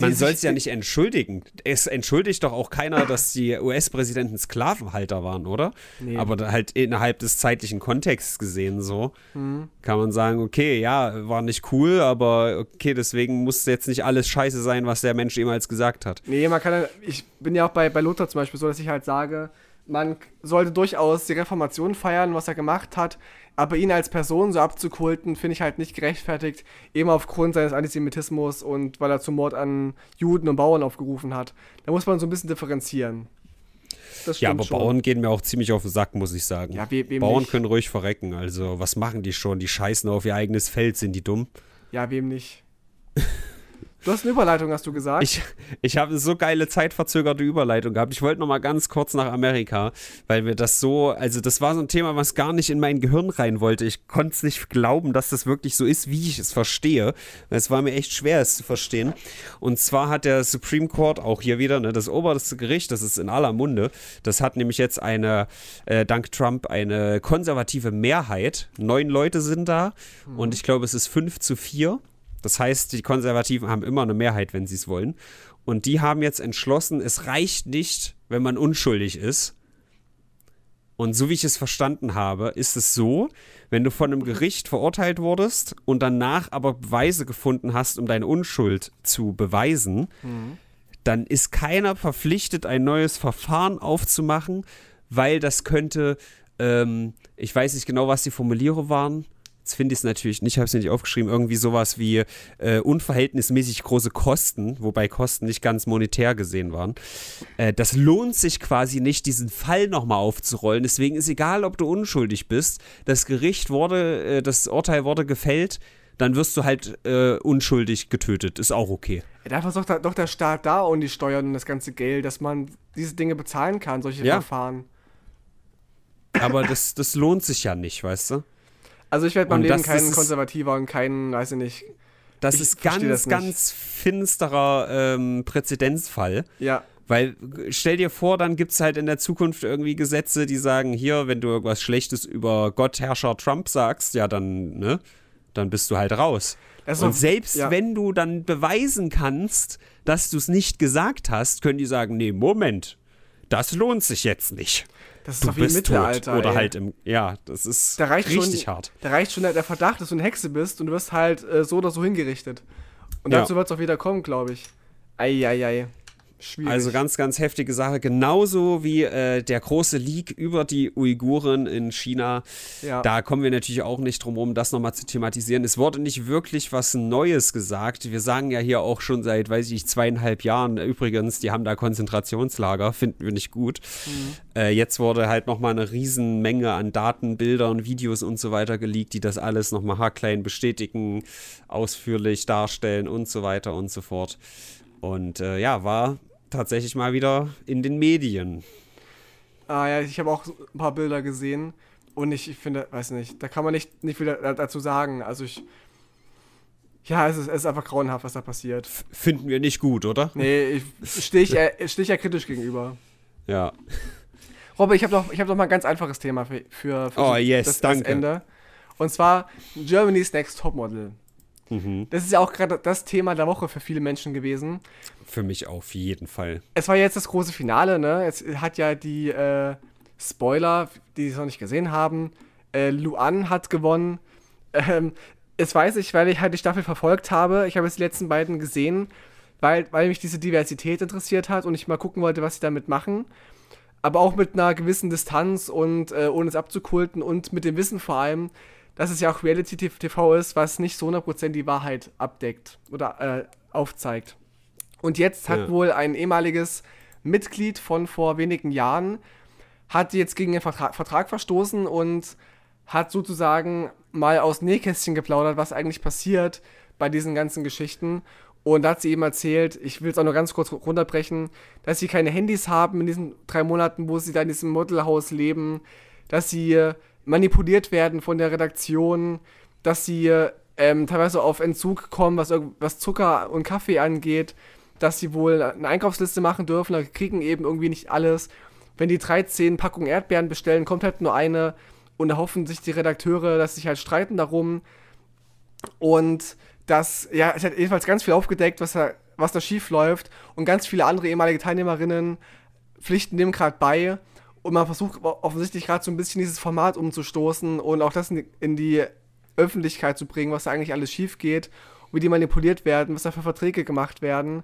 man soll es ja nicht entschuldigen. Es entschuldigt doch auch keiner, dass die US-Präsidenten Sklavenhalter waren, oder? Nee. Aber halt innerhalb des zeitlichen Kontexts gesehen so, mhm. kann man sagen, okay, ja, war nicht cool, aber okay, deswegen muss jetzt nicht alles scheiße sein, was der Mensch jemals gesagt hat. Nee, man kann, ich bin ja auch bei, bei Luther zum Beispiel so, dass ich halt sage, man sollte durchaus die Reformation feiern, was er gemacht hat, aber ihn als Person so abzukulten, finde ich halt nicht gerechtfertigt, eben aufgrund seines Antisemitismus und weil er zum Mord an Juden und Bauern aufgerufen hat. Da muss man so ein bisschen differenzieren. ja, aber schon. Bauern gehen mir auch ziemlich auf den Sack, muss ich sagen. Ja, wem, we Bauern nicht? können ruhig verrecken. Also, was machen die schon? Die scheißen auf ihr eigenes Feld, sind die dumm? Ja, wem nicht? Du hast eine Überleitung, hast du gesagt? Ich, ich habe so geile zeitverzögerte Überleitung gehabt. Ich wollte noch mal ganz kurz nach Amerika, weil mir das so, also das war so ein Thema, was gar nicht in mein Gehirn rein wollte. Ich konnte es nicht glauben, dass das wirklich so ist, wie ich es verstehe. Es war mir echt schwer, es zu verstehen. Und zwar hat der Supreme Court auch hier wieder, ne, das oberste Gericht, das ist in aller Munde, das hat nämlich jetzt eine, äh, dank Trump, eine konservative Mehrheit. Neun Leute sind da mhm. und ich glaube, es ist fünf zu vier. Das heißt, die Konservativen haben immer eine Mehrheit, wenn sie es wollen. Und die haben jetzt entschlossen, es reicht nicht, wenn man unschuldig ist. Und so wie ich es verstanden habe, ist es so, wenn du von einem Gericht verurteilt wurdest und danach aber Beweise gefunden hast, um deine Unschuld zu beweisen, mhm. dann ist keiner verpflichtet, ein neues Verfahren aufzumachen, weil das könnte, ähm, ich weiß nicht genau, was die Formulierungen waren, jetzt finde ich es natürlich nicht, habe es nicht aufgeschrieben, irgendwie sowas wie äh, unverhältnismäßig große Kosten, wobei Kosten nicht ganz monetär gesehen waren. Äh, das lohnt sich quasi nicht, diesen Fall nochmal aufzurollen. Deswegen ist egal, ob du unschuldig bist. Das Gericht wurde, äh, das Urteil wurde gefällt. Dann wirst du halt äh, unschuldig getötet. Ist auch okay. Da ist doch, doch der Staat da und die Steuern und das ganze Geld, dass man diese Dinge bezahlen kann, solche ja. Verfahren. Aber das, das lohnt sich ja nicht, weißt du? Also ich werde beim Leben kein Konservativer und kein, weiß ich nicht. Das ich ist ganz, das ganz finsterer ähm, Präzedenzfall. Ja. Weil äh, stell dir vor, dann gibt es halt in der Zukunft irgendwie Gesetze, die sagen, hier, wenn du irgendwas Schlechtes über Gottherrscher Trump sagst, ja, dann, ne, dann bist du halt raus. Also, und selbst ja. wenn du dann beweisen kannst, dass du es nicht gesagt hast, können die sagen, nee, Moment, das lohnt sich jetzt nicht. Das ist du doch wie bist Mittelalter. Tot. Oder ey. halt im, ja, das ist da richtig schon, hart. Da reicht schon der, der Verdacht, dass du eine Hexe bist und du wirst halt äh, so oder so hingerichtet. Und ja. dazu wird es auch wieder kommen, glaube ich. Eieiei. Ei, ei. Schwierig. Also ganz, ganz heftige Sache. Genauso wie äh, der große Leak über die Uiguren in China. Ja. Da kommen wir natürlich auch nicht drum herum, das nochmal zu thematisieren. Es wurde nicht wirklich was Neues gesagt. Wir sagen ja hier auch schon seit, weiß ich, zweieinhalb Jahren, übrigens, die haben da Konzentrationslager, finden wir nicht gut. Mhm. Äh, jetzt wurde halt nochmal eine Riesenmenge an Daten, Bildern, Videos und so weiter geleakt, die das alles nochmal haarklein bestätigen, ausführlich darstellen und so weiter und so fort. Und äh, ja, war tatsächlich mal wieder in den Medien. Ah ja, ich habe auch ein paar Bilder gesehen und ich, ich finde, weiß nicht, da kann man nicht, nicht viel dazu sagen. Also ich. Ja, es ist, es ist einfach grauenhaft, was da passiert. Finden wir nicht gut, oder? Nee, ich, stehe ich, steh ich ja kritisch gegenüber. Ja. Robbe, ich habe noch, hab noch mal ein ganz einfaches Thema für, für, für oh, yes, das, danke. Das Ende. Und zwar Germany's Next Topmodel. Mhm. Das ist ja auch gerade das Thema der Woche für viele Menschen gewesen. Für mich auf jeden Fall. Es war jetzt das große Finale, ne? Es hat ja die äh, Spoiler, die es noch nicht gesehen haben. Äh, Luan hat gewonnen. Ähm, das weiß ich, weil ich halt die Staffel verfolgt habe. Ich habe jetzt die letzten beiden gesehen, weil, weil mich diese Diversität interessiert hat und ich mal gucken wollte, was sie damit machen. Aber auch mit einer gewissen Distanz und äh, ohne es abzukulten und mit dem Wissen vor allem, dass es ja auch Reality-TV ist, was nicht so 100% die Wahrheit abdeckt oder äh, aufzeigt. Und jetzt hat ja. wohl ein ehemaliges Mitglied von vor wenigen Jahren, hat jetzt gegen den Vertrag, Vertrag verstoßen und hat sozusagen mal aus Nähkästchen geplaudert, was eigentlich passiert bei diesen ganzen Geschichten. Und da hat sie eben erzählt, ich will es auch nur ganz kurz runterbrechen, dass sie keine Handys haben in diesen drei Monaten, wo sie da in diesem Modelhaus leben, dass sie manipuliert werden von der Redaktion, dass sie ähm, teilweise auf Entzug kommen, was, was Zucker und Kaffee angeht, dass sie wohl eine Einkaufsliste machen dürfen, aber kriegen eben irgendwie nicht alles. Wenn die 13 Packungen Erdbeeren bestellen, kommt halt nur eine und da hoffen sich die Redakteure, dass sie sich halt streiten darum. Und das, ja, es hat jedenfalls ganz viel aufgedeckt, was da, was da schief läuft und ganz viele andere ehemalige Teilnehmerinnen pflichten dem gerade bei und man versucht offensichtlich gerade so ein bisschen dieses Format umzustoßen und auch das in die, Öffentlichkeit zu bringen, was da eigentlich alles schief geht, wie die manipuliert werden, was da für Verträge gemacht werden.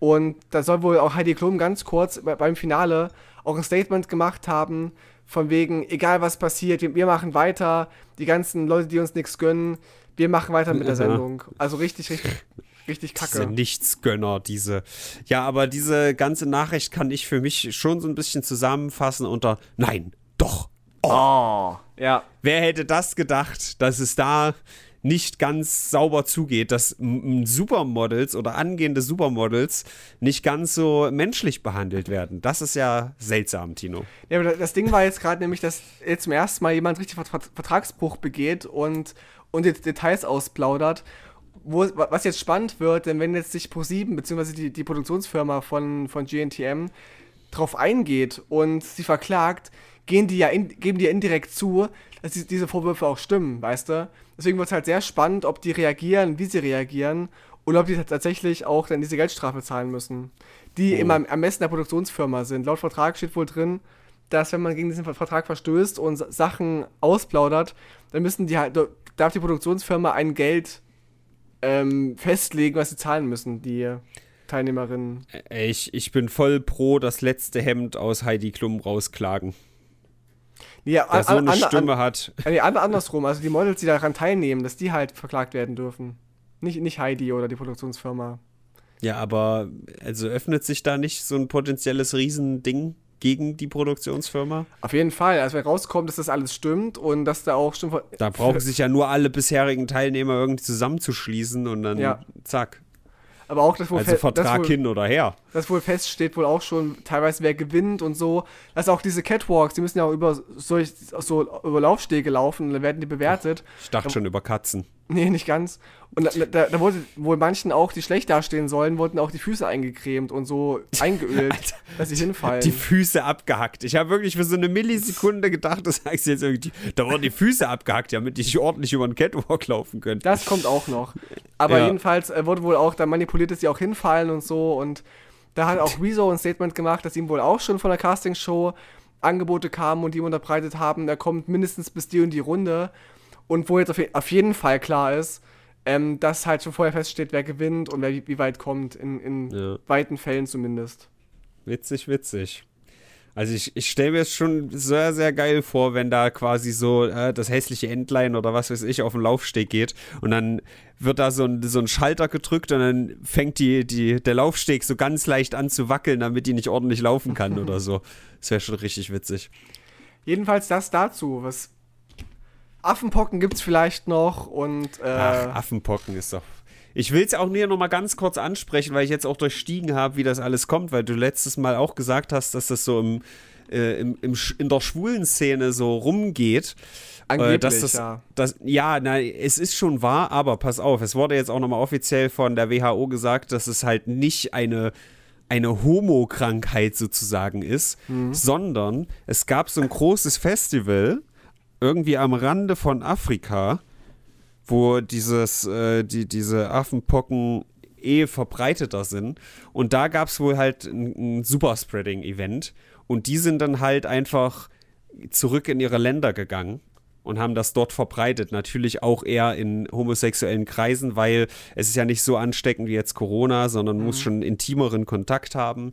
Und da soll wohl auch Heidi Klum ganz kurz beim Finale auch ein Statement gemacht haben, von wegen, egal was passiert, wir machen weiter, die ganzen Leute, die uns nichts gönnen, wir machen weiter mit der Sendung. Also richtig, richtig richtig kacke. Diese Nichtsgönner, diese. Ja, aber diese ganze Nachricht kann ich für mich schon so ein bisschen zusammenfassen unter Nein, doch. Oh. oh ja. Wer hätte das gedacht, dass es da nicht ganz sauber zugeht, dass Supermodels oder angehende Supermodels nicht ganz so menschlich behandelt werden. Das ist ja seltsam, Tino. Ja, aber das Ding war jetzt gerade nämlich, dass jetzt zum ersten Mal jemand richtig Vertragsbruch begeht und, und jetzt Details ausplaudert wo, was jetzt spannend wird, denn wenn jetzt sich Pro7 bzw. Die, die Produktionsfirma von, von GNTM drauf eingeht und sie verklagt, gehen die ja in, geben die ja indirekt zu, dass die, diese Vorwürfe auch stimmen, weißt du? Deswegen wird es halt sehr spannend, ob die reagieren, wie sie reagieren und ob die tatsächlich auch dann diese Geldstrafe zahlen müssen, die oh. immer am Ermessen der Produktionsfirma sind. Laut Vertrag steht wohl drin, dass wenn man gegen diesen Vertrag verstößt und Sachen ausplaudert, dann müssen die halt, darf die Produktionsfirma ein Geld ähm, festlegen, was sie zahlen müssen, die Teilnehmerinnen. Äh, ich, ich bin voll pro das letzte Hemd aus Heidi Klum rausklagen. Ja, nee, an, so eine an, Stimme an, hat. Nee, andersrum, also die Models, die daran teilnehmen, dass die halt verklagt werden dürfen. Nicht, nicht Heidi oder die Produktionsfirma. Ja, aber also öffnet sich da nicht so ein potenzielles Riesending? gegen die Produktionsfirma? Auf jeden Fall. Also wenn rauskommt, dass das alles stimmt und dass da auch schon. Da brauchen sich ja nur alle bisherigen Teilnehmer irgendwie zusammenzuschließen und dann ja. zack. Aber auch das wohl also Vertrag das wohl, hin oder her. Das wohl feststeht wohl auch schon teilweise wer gewinnt und so. Dass auch diese Catwalks, die müssen ja auch über solch, so über Laufstege laufen und dann werden die bewertet. Ich dachte dann, schon über Katzen. Nee, nicht ganz. Und da, da, da wurde wohl manchen auch, die schlecht dastehen sollen, wurden auch die Füße eingecremt und so eingeölt, Alter, dass sie hinfallen. Die Füße abgehackt. Ich habe wirklich für so eine Millisekunde gedacht, das heißt jetzt irgendwie, da wurden die Füße abgehackt, damit ich ordentlich über den Catwalk laufen könnte. Das kommt auch noch. Aber ja. jedenfalls äh, wurde wohl auch da manipuliert, dass sie auch hinfallen und so. Und da hat auch Rezo ein Statement gemacht, dass ihm wohl auch schon von der Castingshow Angebote kamen und die ihm unterbreitet haben, er kommt mindestens bis die und die Runde. Und wo jetzt auf, auf jeden Fall klar ist, ähm, dass halt schon vorher feststeht, wer gewinnt und wer wie, wie weit kommt, in, in ja. weiten Fällen zumindest. Witzig, witzig. Also ich, ich stelle mir es schon sehr, sehr geil vor, wenn da quasi so äh, das hässliche Endline oder was weiß ich auf den Laufsteg geht und dann wird da so ein, so ein Schalter gedrückt und dann fängt die, die, der Laufsteg so ganz leicht an zu wackeln, damit die nicht ordentlich laufen kann oder so. Das wäre schon richtig witzig. Jedenfalls das dazu, was Affenpocken gibt es vielleicht noch und. Äh, Ach, Affenpocken ist doch. Ich will es auch nur noch mal ganz kurz ansprechen, weil ich jetzt auch durchstiegen habe, wie das alles kommt, weil du letztes Mal auch gesagt hast, dass das so im, äh, im, im in der schwulen Szene so rumgeht. Angeblich, äh, dass das, ja. Dass, ja, na, es ist schon wahr, aber pass auf, es wurde jetzt auch nochmal offiziell von der WHO gesagt, dass es halt nicht eine eine Homo-Krankheit sozusagen ist, mhm. sondern es gab so ein großes Festival irgendwie am Rande von Afrika, wo dieses, äh, die, diese Affenpocken eh verbreiteter sind. Und da gab es wohl halt ein, ein Superspreading-Event. Und die sind dann halt einfach zurück in ihre Länder gegangen und haben das dort verbreitet. Natürlich auch eher in homosexuellen Kreisen, weil es ist ja nicht so ansteckend wie jetzt Corona, sondern mhm. muss schon intimeren Kontakt haben.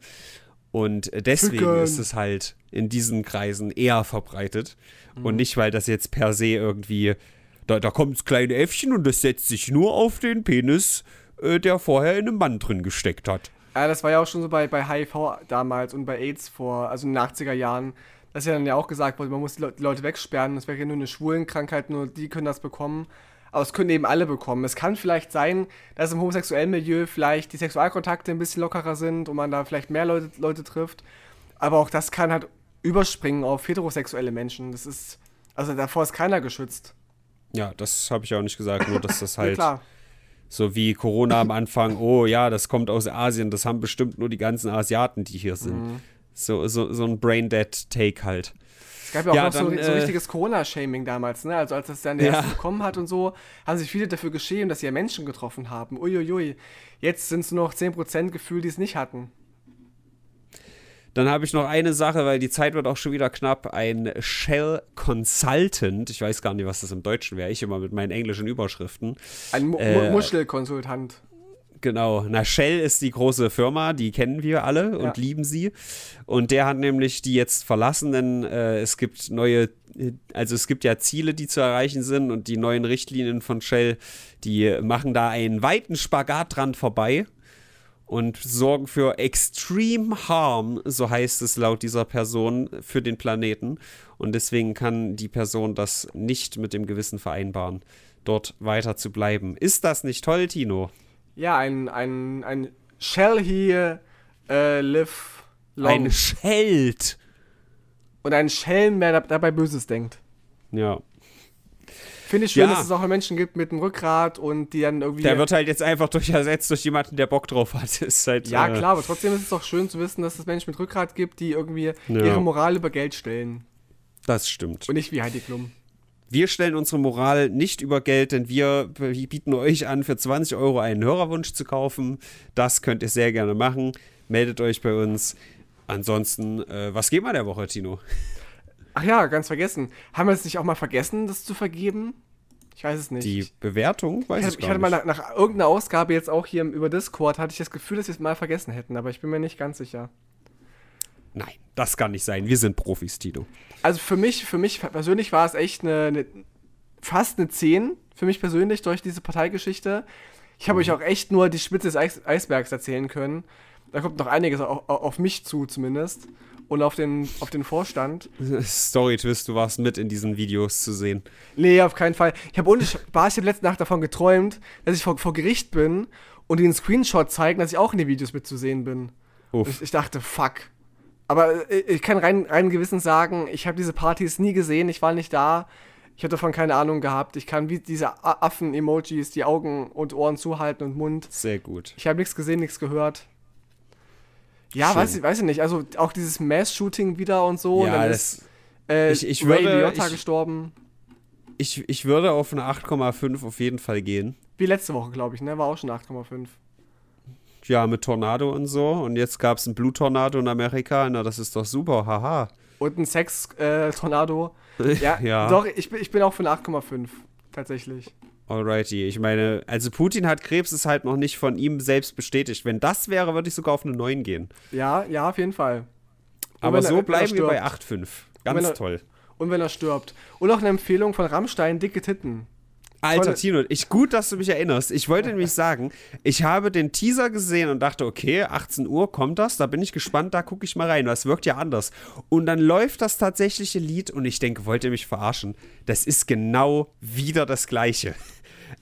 Und deswegen Chicken. ist es halt in diesen Kreisen eher verbreitet. Mhm. Und nicht, weil das jetzt per se irgendwie, da, da kommt das kleine Äffchen und das setzt sich nur auf den Penis, äh, der vorher in einem Mann drin gesteckt hat. Ja, ah, das war ja auch schon so bei, bei HIV damals und bei AIDS vor, also in den 80er Jahren, dass ja dann ja auch gesagt wurde, man muss die, die Leute wegsperren, das wäre ja nur eine Schwulenkrankheit, nur die können das bekommen aber es können eben alle bekommen. Es kann vielleicht sein, dass im homosexuellen Milieu vielleicht die Sexualkontakte ein bisschen lockerer sind und man da vielleicht mehr Leute, Leute trifft. Aber auch das kann halt überspringen auf heterosexuelle Menschen. Das ist, also davor ist keiner geschützt. Ja, das habe ich auch nicht gesagt, nur dass das halt. ja, so wie Corona am Anfang, oh ja, das kommt aus Asien, das haben bestimmt nur die ganzen Asiaten, die hier sind. Mhm. So, so, so ein Braindead-Take halt gab ja auch ja, noch dann, so, äh, so, richtiges Corona-Shaming damals, ne? Also als das dann der ja. erste bekommen hat und so, haben sich viele dafür geschämt, dass sie ja Menschen getroffen haben. Uiuiui. Jetzt sind es nur noch 10% Gefühl, die es nicht hatten. Dann habe ich noch eine Sache, weil die Zeit wird auch schon wieder knapp. Ein Shell Consultant, ich weiß gar nicht, was das im Deutschen wäre, ich immer mit meinen englischen Überschriften. Ein Mu äh, Muschelkonsultant. Genau. Na, Shell ist die große Firma, die kennen wir alle ja. und lieben sie. Und der hat nämlich die jetzt verlassen, denn äh, es gibt neue, also es gibt ja Ziele, die zu erreichen sind und die neuen Richtlinien von Shell, die machen da einen weiten Spagat dran vorbei und sorgen für Extreme Harm, so heißt es laut dieser Person, für den Planeten. Und deswegen kann die Person das nicht mit dem Gewissen vereinbaren, dort weiter zu bleiben. Ist das nicht toll, Tino? ja, ein, ein, ein Shall he äh, live long. Ein Scheld. Und ein Schelm, der dabei Böses denkt. Ja. Finde ich schön, ja. dass es auch Menschen gibt mit einem Rückgrat und die dann irgendwie. Der wird halt jetzt einfach durch ersetzt durch jemanden, der Bock drauf hat. Ist halt, ja, äh, klar, aber trotzdem ist es auch schön zu wissen, dass es Menschen mit Rückgrat gibt, die irgendwie ja. ihre Moral über Geld stellen. Das stimmt. Und nicht wie Heidi Klum. Wir stellen unsere Moral nicht über Geld, denn wir bieten euch an, für 20 Euro einen Hörerwunsch zu kaufen. Das könnt ihr sehr gerne machen. Meldet euch bei uns. Ansonsten, äh, was geht mal der Woche, Tino? Ach ja, ganz vergessen. Haben wir es nicht auch mal vergessen, das zu vergeben? Ich weiß es nicht. Die Bewertung, weiß ich, hatte, ich gar ich hatte nicht. mal nach, nach, irgendeiner Ausgabe jetzt auch hier über Discord, hatte ich das Gefühl, dass wir es mal vergessen hätten, aber ich bin mir nicht ganz sicher nein, das kann nicht sein. Wir sind Profis, Tino. Also für mich, für mich persönlich war es echt eine, eine fast eine 10 für mich persönlich durch diese Parteigeschichte. Ich habe mhm. euch auch echt nur die Spitze des Eis Eisbergs erzählen können. Da kommt noch einiges auf, auf mich zu, zumindest. Und auf den, auf den Vorstand. Story-Twist, du warst mit in diesen Videos zu sehen. Nee, auf keinen Fall. Ich habe ohne Spaß, ich habe letzte Nacht davon geträumt, dass ich vor, vor Gericht bin und den Screenshot zeigen, dass ich auch in den Videos mitzusehen bin. Ich, ich dachte, fuck. Aber äh, ich kann rein, rein Gewissens sagen, ich habe diese Partys nie gesehen, ich war nicht da. Ich habe davon keine Ahnung gehabt. Ich kann wie diese Affen-Emojis die Augen und Ohren zuhalten und Mund. Sehr gut. Ich habe nichts gesehen, nichts gehört. Ja, weiß ich, weiß ich nicht. Also auch dieses Mass-Shooting wieder und so. Ja, und das, ist äh, ich, ich Ray würde, Liotta gestorben. Ich, ich würde auf eine 8,5 auf jeden Fall gehen. Wie letzte Woche, glaube ich, ne? War auch schon 8,5 ja, mit Tornado und so. Und jetzt gab es einen Bluttornado in Amerika. Na, das ist doch super, haha. Und ein Sex-Tornado. Äh, ja, ja, doch, ich, ich bin auch für eine 8,5, tatsächlich. Alrighty, ich meine, also Putin hat Krebs, ist halt noch nicht von ihm selbst bestätigt. Wenn das wäre, würde ich sogar auf eine 9 gehen. Ja, ja, auf jeden Fall. Und Aber so er, bleiben wir bei 8,5. Ganz und er, toll. Und wenn er stirbt. Und auch eine Empfehlung von Rammstein, dicke Titten. Alter Tino, ich, gut, dass du mich erinnerst. Ich wollte nämlich sagen, ich habe den Teaser gesehen und dachte, okay, 18 Uhr kommt das, da bin ich gespannt, da gucke ich mal rein, das wirkt ja anders. Und dann läuft das tatsächliche Lied und ich denke, wollt ihr mich verarschen? Das ist genau wieder das Gleiche.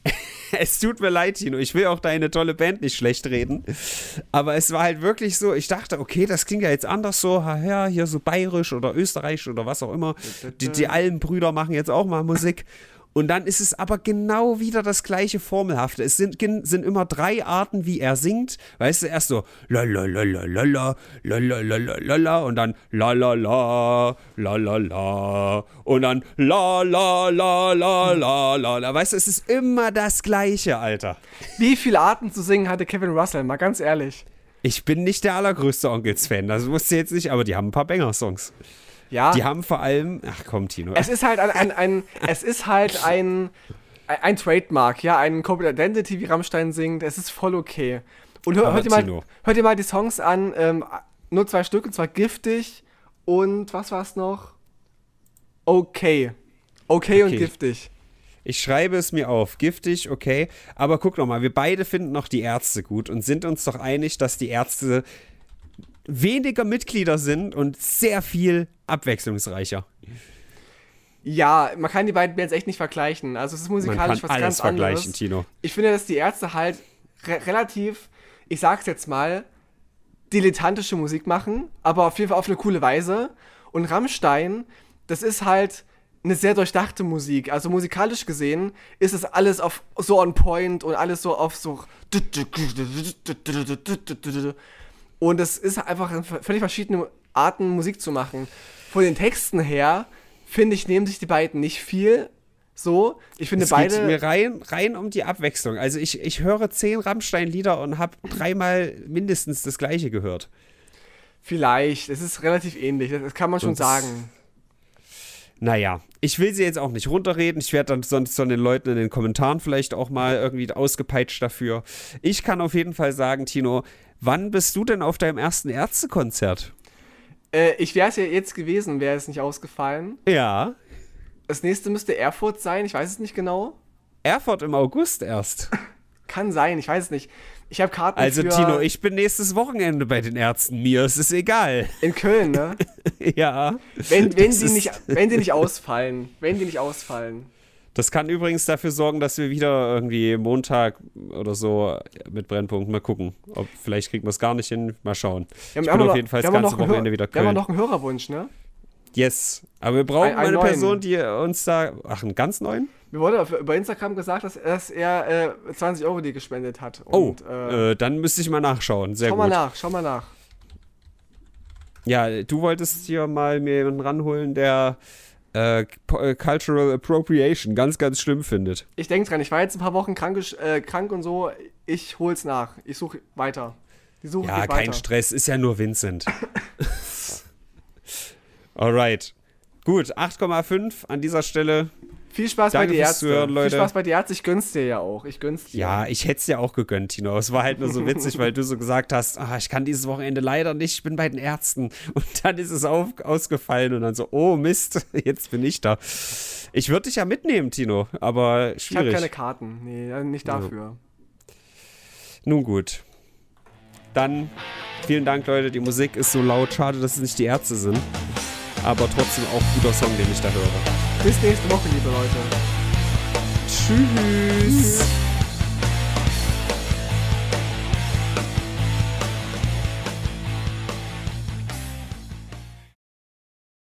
es tut mir leid, Tino. Ich will auch deine tolle Band nicht schlecht reden. Aber es war halt wirklich so, ich dachte, okay, das klingt ja jetzt anders so, ja, hier so bayerisch oder österreichisch oder was auch immer. Die, die Allenbrüder machen jetzt auch mal Musik. Und dann ist es aber genau wieder das gleiche Formelhafte. Es sind, sind immer drei Arten, wie er singt. Weißt du, erst so la la la la la la la la la la la la und dann la la la la la la und dann la la la la la la la. Weißt du, es ist immer das gleiche, Alter. Wie viele Arten zu singen hatte Kevin Russell? Mal ganz ehrlich. Ich bin nicht der allergrößte Onkels-Fan, das wusste ich jetzt nicht, aber die haben ein paar Banger-Songs. Ja. Die haben vor allem. Ach komm, Tino. Es ist halt ein, ein, ein es ist halt ein, ein Trademark, ja, ein Corporate Identity, wie Rammstein singt. Es ist voll okay. Und hör, hört, ihr mal, hört ihr mal die Songs an, ähm, nur zwei Stück, und zwar giftig und was war es noch? Okay. Okay, okay. und giftig. Ich schreibe es mir auf. Giftig, okay. Aber guck nochmal, wir beide finden noch die Ärzte gut und sind uns doch einig, dass die Ärzte weniger Mitglieder sind und sehr viel abwechslungsreicher. Ja, man kann die beiden Bands echt nicht vergleichen. Also es ist musikalisch was ganz anderes. Tino. Ich finde, dass die Ärzte halt re relativ, ich sag's jetzt mal, dilettantische Musik machen, aber auf jeden Fall auf eine coole Weise. Und Rammstein, das ist halt eine sehr durchdachte Musik. Also musikalisch gesehen ist es alles auf so on point und alles so auf so. Und es ist einfach völlig verschiedene Arten, Musik zu machen von den Texten her, finde ich, nehmen sich die beiden nicht viel. So, ich finde es beide. Geht mir rein, rein um die Abwechslung. Also ich, ich höre zehn Rammstein-Lieder und habe dreimal mindestens das gleiche gehört. Vielleicht, es ist relativ ähnlich, das, das kann man schon und sagen. Naja, ich will sie jetzt auch nicht runterreden. Ich werde dann sonst von den Leuten in den Kommentaren vielleicht auch mal irgendwie ausgepeitscht dafür. Ich kann auf jeden Fall sagen, Tino, wann bist du denn auf deinem ersten Ärztekonzert? Äh, ich wäre es ja jetzt gewesen, wäre es nicht ausgefallen. Ja. Das nächste müsste Erfurt sein, ich weiß es nicht genau. Erfurt im August erst. Kann sein, ich weiß es nicht. Ich habe Karten Also für Tino, ich bin nächstes Wochenende bei den Ärzten. Mir ist es egal. In Köln, ne? ja. Wenn, wenn sie nicht, wenn die nicht ausfallen, wenn die nicht ausfallen. Das kann übrigens dafür sorgen, dass wir wieder irgendwie Montag oder so mit Brennpunkt mal gucken. Ob, vielleicht kriegen wir es gar nicht hin. Mal schauen. Ja, ich bin auf jeden Fall das ganze Wochenende wieder Köln. Wir noch einen Hörerwunsch, ne? Yes. Aber wir brauchen ein, ein eine neuen. Person, die uns da. Ach, einen ganz neuen? Mir wurde bei Instagram gesagt, dass, dass er äh, 20 Euro dir gespendet hat. Oh, Und, oh, äh, dann müsste ich mal nachschauen. Sehr schau gut. Schau mal nach, schau mal nach. Ja, du wolltest hier mal mir jemanden ranholen, der äh, äh, Cultural Appropriation ganz, ganz schlimm findet. Ich denke dran, ich war jetzt ein paar Wochen krank, äh, krank und so, ich hol's nach. Ich suche weiter. Die Suche ja, weiter. kein Stress, ist ja nur Vincent. Alright. Gut, 8,5 an dieser Stelle. Viel Spaß Danke bei dir, Ärzte. Hören, Leute. Viel Spaß bei die Ärzte. Ich gönn's dir ja auch. Ich gönn's dir. Ja, ich hätte es dir auch gegönnt, Tino. Es war halt nur so witzig, weil du so gesagt hast, ah, ich kann dieses Wochenende leider nicht, ich bin bei den Ärzten. Und dann ist es auf, ausgefallen und dann so, oh Mist, jetzt bin ich da. Ich würde dich ja mitnehmen, Tino, aber schwierig. Ich habe keine Karten. Nee, äh, nicht dafür. Ja. Nun gut. Dann vielen Dank, Leute. Die Musik ist so laut. Schade, dass es nicht die Ärzte sind. Aber trotzdem auch guter Song, den ich da höre. Bis nächste Woche, liebe Leute. Tschüss.